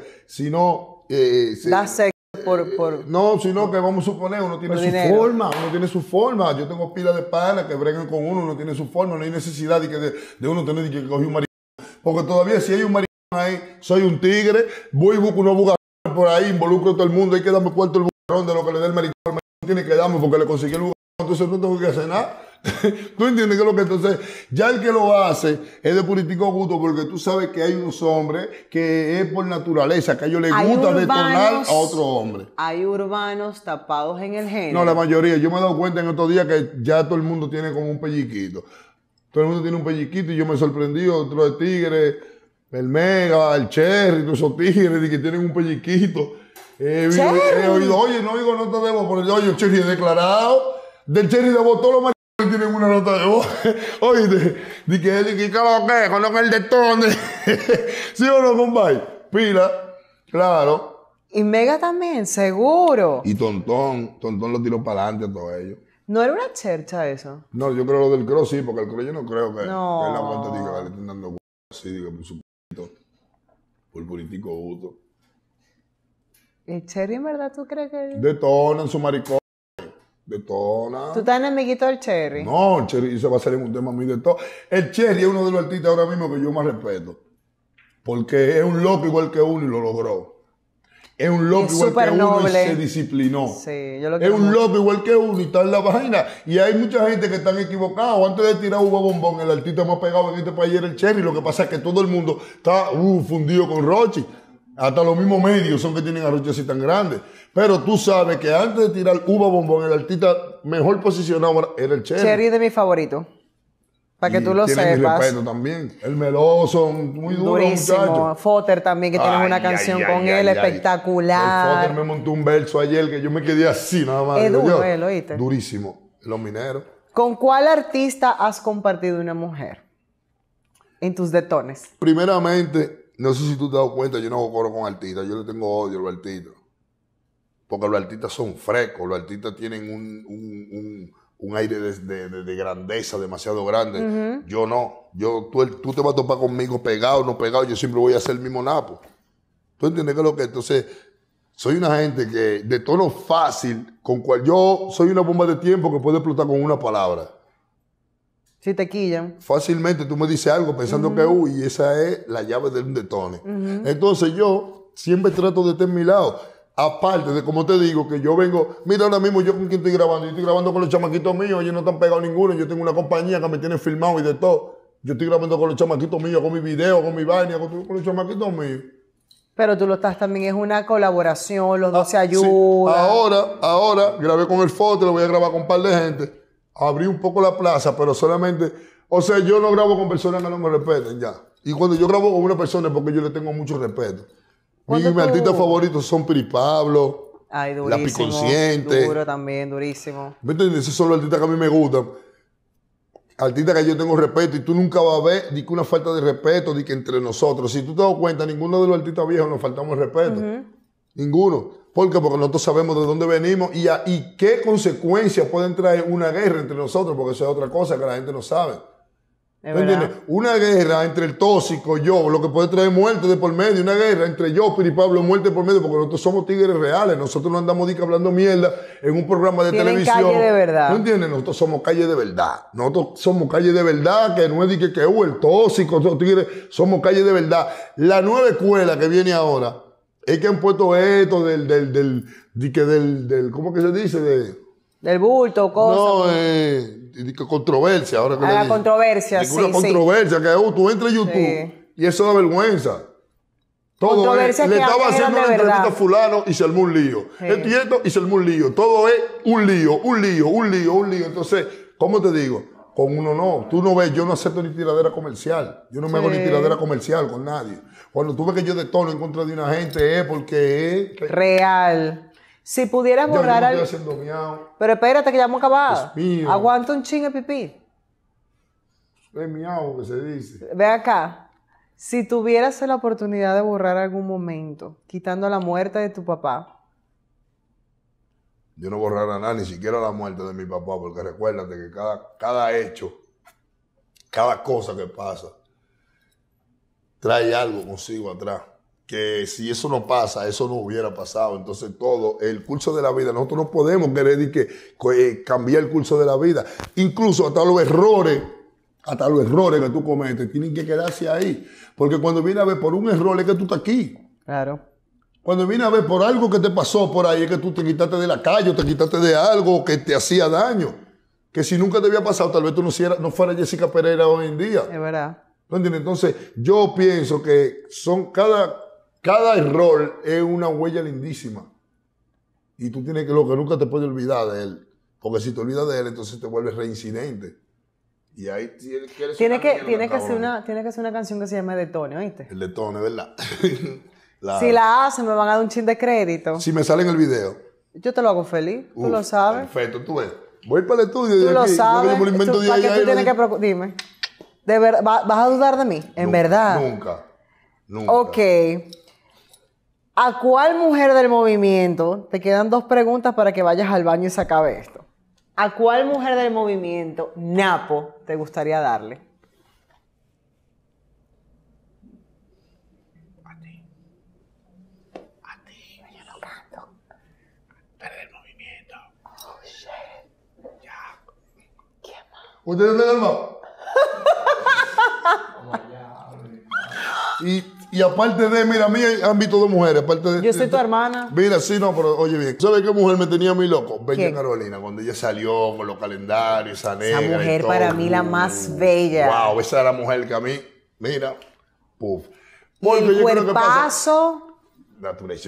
no, Eh, la sé por, por, eh, no, sino que vamos a suponer, uno tiene su forma, uno tiene su forma. Yo tengo pilas de palas que bregan con uno, uno tiene su forma, no hay necesidad de, que de, de uno tener que coger un marido. Porque todavía si hay un marido ahí, soy un tigre, voy y busco unos por ahí, involucro a todo el mundo, hay que darme cuarto el bugarrón de lo que le dé el maricón, tiene que darme porque le conseguí el bugarrón, entonces no tengo que hacer nada. *laughs* ¿Tú entiendes que lo que entonces? Ya el que lo hace es de político gusto, porque tú sabes que hay unos hombres que es por naturaleza, que a ellos les gusta retornar a otro hombre. Hay urbanos tapados en el género. No, la mayoría. Yo me he dado cuenta en otro días que ya todo el mundo tiene como un pelliquito. Todo el mundo tiene un pelliquito y yo me he sorprendido otro de tigre el Mega, el Cherry, todos esos tigres que tienen un pelliquito. He, oído, oye, no digo nota de voz, porque oye, Cherry declarado. Del Cherry de voz, todos los maricones tienen una nota de voz. *laughs* oye, di que, di que, que, coloca el de Tony. *laughs* ¿Sí o no, compay? Pila, claro. Y Mega también, seguro. Y Tontón, Tontón lo tiró para adelante a todos ellos. ¿No era una chercha eso? No, yo creo lo del cross sí, porque el cross yo no creo que, no. es la cuenta diga, le dando así, digo, por supuesto el político Udo. ¿El Cherry, en verdad, tú crees que.? Detona en su maricón. Detona. ¿Tú estás amiguito del Cherry? No, el Cherry se va a salir un tema muy de todo. El Cherry es uno de los artistas ahora mismo que yo más respeto. Porque es un loco igual que uno y lo logró es un loco igual que uno y se disciplinó. es un loco igual que uno y está en la vaina. Y hay mucha gente que están equivocados. Antes de tirar uva bombón, el artista más pegado en este país era el Cherry. Lo que pasa es que todo el mundo está uh, fundido con Rochi. Hasta los mismos medios son que tienen a Rochi así tan grande. Pero tú sabes que antes de tirar uva bombón, el artista mejor posicionado era el Cherry. Cherry es de mi favorito que tú lo sepas. también. El meloso, muy duro, Durísimo. Foter también, que tiene una canción con él espectacular. El me montó un verso ayer que yo me quedé así nada más. Es duro Durísimo. Los mineros. ¿Con cuál artista has compartido una mujer? En tus detones. Primeramente, no sé si tú te has dado cuenta, yo no corro con artistas. Yo le tengo odio a los artistas. Porque los artistas son frescos. Los artistas tienen un un aire de, grandeza demasiado grande. Yo no. Yo, tú, tú, te vas a topar conmigo pegado, no pegado, yo siempre voy a hacer el mismo napo. ¿Tú entiendes qué es lo que? Entonces, soy una gente que de tono fácil, con cual yo soy una bomba de tiempo que puede explotar con una palabra. Si te quillan. Fácilmente tú me dices algo pensando que, uy, esa es la llave del un detone. Entonces yo siempre trato de tener mi lado Aparte de, como te digo, que yo vengo, mira ahora mismo yo con quién estoy grabando, yo estoy grabando con los chamaquitos míos, ellos no están pegados ninguno, yo tengo una compañía que me tiene filmado y de todo. Yo estoy grabando con los chamaquitos míos, con mi video, con mi vaina, con, los chamaquitos míos. Pero tú lo estás también, es una colaboración, los dos ah, se ayudan. Ahora, ahora, grabé con el foto, lo voy a grabar con un par de gente. Abrí un poco la plaza, pero solamente, o sea, yo no grabo con personas que no me respeten ya. Y cuando yo grabo con una persona es porque yo le tengo mucho respeto. Mis artistas favoritos son Piri Pablo. Ay, durísimo. La Duro también, durísimo. ¿Me entiendes? Esos son los artistas que a mí me gustan. Artistas que yo tengo respeto y tú nunca vas a ver ni que una falta de respeto ni que entre nosotros. Si tú te das cuenta, ninguno de los artistas viejos nos faltamos respeto. Ninguno. ¿Por qué? Porque nosotros sabemos de dónde venimos y, y qué consecuencias pueden traer una guerra entre nosotros, porque eso es otra cosa que la gente no sabe. Una guerra entre el tóxico, yo, lo que puede traer muerte de por medio, una guerra entre yo, y Pablo, de por medio, porque nosotros somos tigres reales, nosotros no andamos dica hablando mierda en un programa de televisión. calle de verdad. ¿No entiendes? Nosotros somos calle de verdad. Nosotros somos calle de verdad, que no es de que, uh, el tóxico, los tigres, somos calle de verdad. La nueva escuela que viene ahora es que han puesto esto del, del, del, del, del ¿cómo que se dice? Del bulto, cosas. No, eh, controversia. Ahora que ah, controversia, sí. Una controversia que oh, tú entras YouTube y eso da vergüenza. Todo controversia es, le estaba haciendo una entrevista a fulano y se armó un lío. Entiendo y se armó un lío. Todo es un lío, un lío, un lío, un lío. Entonces, ¿cómo te digo? Con uno no. Tú no ves, yo no acepto ni tiradera comercial. Yo no me hago ni tiradera comercial con nadie. Cuando tú ves que yo de detono en contra de una gente es porque es... Real. Si pudieras borrar Pero espérate que ya hemos acabado. Aguanta un chingo pipí. Es miau que se dice. Ve acá. Si tuvieras la oportunidad de borrar algún momento, quitando la muerte de tu papá. Yo no borraría nada, ni siquiera la muerte de mi papá, porque recuérdate que cada, cada hecho, cada cosa que pasa, trae algo consigo atrás que si eso no pasa, eso no hubiera pasado. Entonces todo, el curso de la vida, nosotros no podemos querer que, eh, cambiar el curso de la vida. Incluso hasta los errores, hasta los errores que tú cometes, tienen que quedarse ahí. Porque cuando viene a ver por un error es que tú estás aquí. Claro. Cuando viene a ver por algo que te pasó por ahí es que tú te quitaste de la calle, o te quitaste de algo que te hacía daño. Que si nunca te había pasado, tal vez tú no, fueras fuera Jessica Pereira hoy en día. Es verdad. ¿No Entonces, yo pienso que son cada, cada error es una huella lindísima. Y tú tienes que lo que nunca te puedes olvidar de él. Porque si te olvidas de él, entonces te vuelves reincidente. Y ahí Tienes que, tiene que, tiene que hacer una Tiene que ser una canción que se llame Detone, ¿oíste? El Detone, ¿verdad? *laughs* si la hacen, me van a dar un chin de crédito. Si me sale en el video. Yo te lo hago feliz, tú lo sabes. Perfecto, tú ves. Voy para el estudio. Tú lo aquí, sabes. Yo lo tú, tú tienes que Dime. De ¿Vas a dudar de mí? ¿En verdad? Nunca. Nunca. Ok. ¿A cuál mujer del movimiento? Te quedan dos preguntas para que vayas al baño y se acabe esto. ¿A cuál mujer del movimiento, Napo, te gustaría darle? A ti. A ti. Yo canto. del movimiento. Oh, shit. Ya. ¿Quién más? ¿Usted no *laughs* y y aparte de, mira, a mí han visto dos mujeres, aparte de... Yo soy tu hermana. Mira, sí, no, pero oye bien, ¿sabes qué mujer me tenía mí loco? Bella Carolina, cuando ella salió con los calendarios, esa negra Esa mujer para mí la mm. más bella. Wow, esa era la mujer que a mí, mira, puf. Porque el yo creo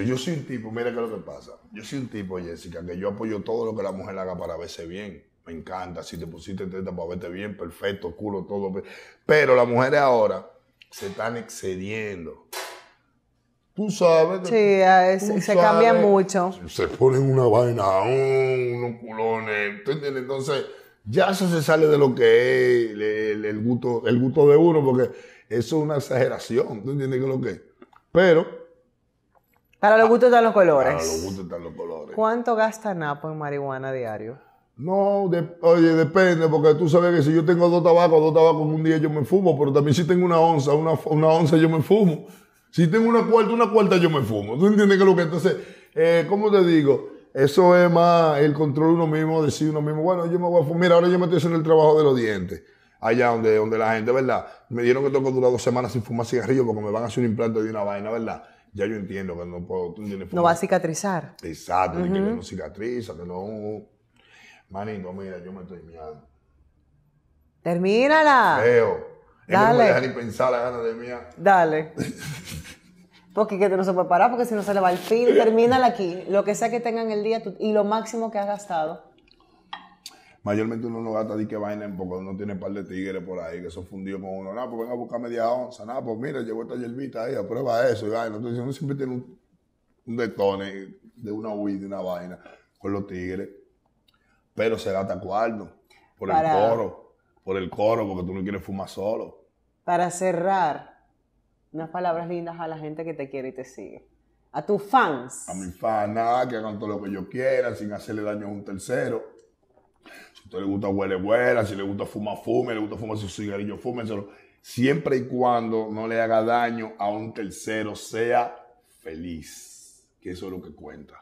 Yo soy un tipo, mira qué es lo que pasa. Yo soy un tipo, Jessica, que yo apoyo todo lo que la mujer haga para verse bien. Me encanta, si te pusiste teta para verte bien, perfecto, culo, todo. Pero las mujeres ahora se están excediendo. Tú sabes. Sí, ah, se cambia mucho. Se ponen una vaina, unos culones. Entonces, ya se sale de lo que es el, gusto, el gusto de uno, porque eso es una exageración. ¿Tú entiendes qué es lo que es? Pero. Para los ah, gustos están los colores. Para los gustos están los colores. ¿Cuánto gasta Napo en marihuana diario? No, oye, depende, porque tú sabes que si yo tengo dos tabacos, dos tabacos un día yo me fumo, pero también si tengo una onza, una, onza yo me fumo. Si tengo una cuarta, una cuarta yo me fumo. ¿Tú entiendes que lo que entonces, eh, ¿cómo te digo? Eso es más el control uno mismo, decir uno mismo, bueno, yo me voy a fumar, ahora yo me estoy haciendo el trabajo de los dientes. Allá donde, donde la gente, ¿verdad? Me dieron que tengo que durar dos semanas sin fumar cigarrillo porque me van a hacer un implante de una vaina, ¿verdad? Ya yo entiendo que no puedo. No, no va a cicatrizar. Exacto, que no cicatriza, que no Manito, mira, yo me estoy miando. Termínala. Veo. Dale. no me ni pensar la gana de mía. Dale. *laughs* porque que no se puede parar, porque si no se le va el fin. Termínala aquí. Lo que sea que tengan el día y lo máximo que has gastado. Mayormente uno no gasta de que vaina porque uno tiene un par de tigres por ahí que son fundidos con uno. Nada, pues venga a buscar media onza. Nada, pues mira, llevo esta hierbita ahí, aprueba eso. Y vaina. Entonces uno siempre tiene un, detone de una de una vaina con los tigres pero se gasta acuerdo por el coro, por el coro, porque tú no quieres fumar solo. Para cerrar, unas palabras lindas a la gente que te quiere y te sigue. A tus fans. A mis fans, nada, que hagan todo lo que yo quiera, sin hacerle daño a un tercero. Si a usted le gusta huele, buena, Si le gusta fumar, fume. le gusta fumar su cigarrillo, fúmenselo. Siempre y cuando no le haga daño a un tercero, sea feliz. Que eso es lo que cuenta.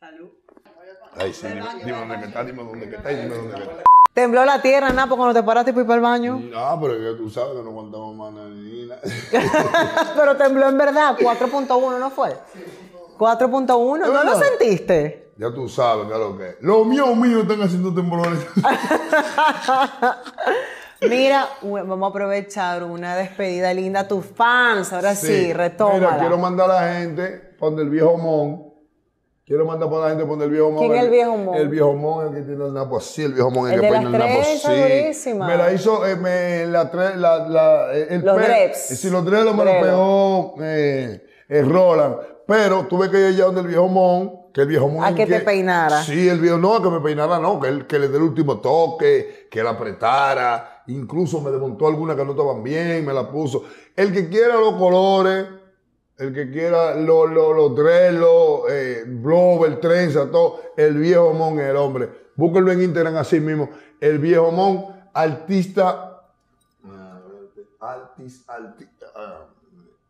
Salud. Ay, sí, dime, dónde que está, dime dónde que está dime dónde que está. Tembló la tierra, Napo, cuando te paraste y fui para el baño. Ah, pero que tú sabes que no aguantamos más nada. *laughs* pero tembló en verdad, 4.1, ¿no fue? 4.1, ¿no lo sentiste? Ya tú sabes, claro que. Los míos míos están haciendo temblores. *laughs* Mira, vamos a aprovechar una despedida linda a tus fans. Ahora sí, retoma. Mira, quiero mandar a la gente donde el viejo Mon Quiero mandar para la gente a poner el viejo mon? ¿Quién es el viejo mon? El viejo mon, el que tiene el napo así, el viejo mon, el, el que peina el napo así. Me la hizo, eh, me, la, tres, la, la, el Los dreads. Eh, si los dreads me lo pegó eh, eh, Roland. Pero tuve que ir allá donde el viejo mon, que el viejo mon. A que, te peinara. Sí, el viejo, no, a que me peinara, no, que, él, que le dé el último toque, que la apretara. Incluso me desmontó algunas que no estaban bien, me la puso. El que quiera los colores, el que quiera los lo, lo tres, los eh, trenza, todo. El viejo Mon, es el hombre. Búsquenlo en Instagram así mismo. El viejo Mon, artista. Artis, artista. Ah,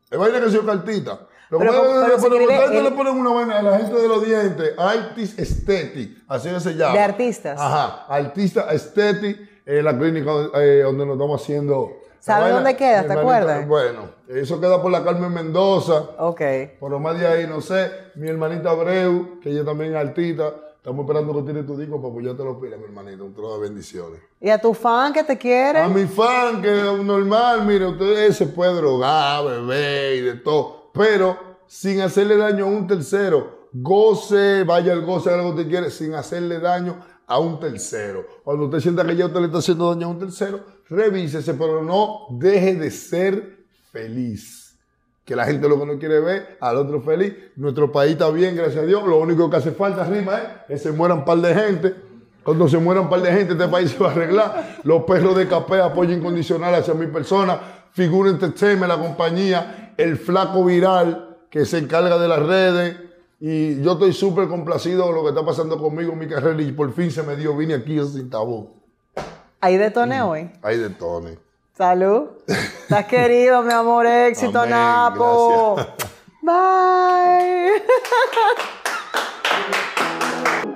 es vaina que se cartita. Lo pero, le, le, ponen una buena. a la gente de los dientes. Artis Aesthetic. Así se llama. De artistas. Ajá. Artista Aesthetic. Eh, la clínica eh, donde nos estamos haciendo ¿Sabe dónde queda? ¿Te acuerdas? Bueno, eso queda por la Carmen Mendoza. Ok. Por lo más de ahí, no sé. Mi hermanita Abreu, que ella también es artista. Estamos esperando que tiene tu disco para te lo pila mi hermanita. Un trozo de bendiciones. ¿Y a tu fan que te quiere? A mi fan, que es normal, mire, usted se puede drogar, beber y de todo. Pero sin hacerle daño a un tercero. Goce, vaya al goce, algo que usted quiere, sin hacerle daño a un tercero. Cuando usted sienta que ya usted le está haciendo daño a un tercero, revísese, pero no deje de ser feliz. Que la gente lo que no quiere ver, al otro feliz. Nuestro país está bien, gracias a Dios. Lo único que hace falta, arriba ¿eh? es que se mueran un par de gente. Cuando se mueran un par de gente, este país se va a arreglar. Los perros de café, apoyo incondicional hacia mi persona. Figura Entertainment, la compañía. El flaco viral que se encarga de las redes. Y yo estoy súper complacido con lo que está pasando conmigo mi carrera y por fin se me dio, vine aquí sin tabú. Hay de mm. hoy. Hay de Salud. Estás *laughs* querido, mi amor. Éxito, Napo. Bye. *laughs*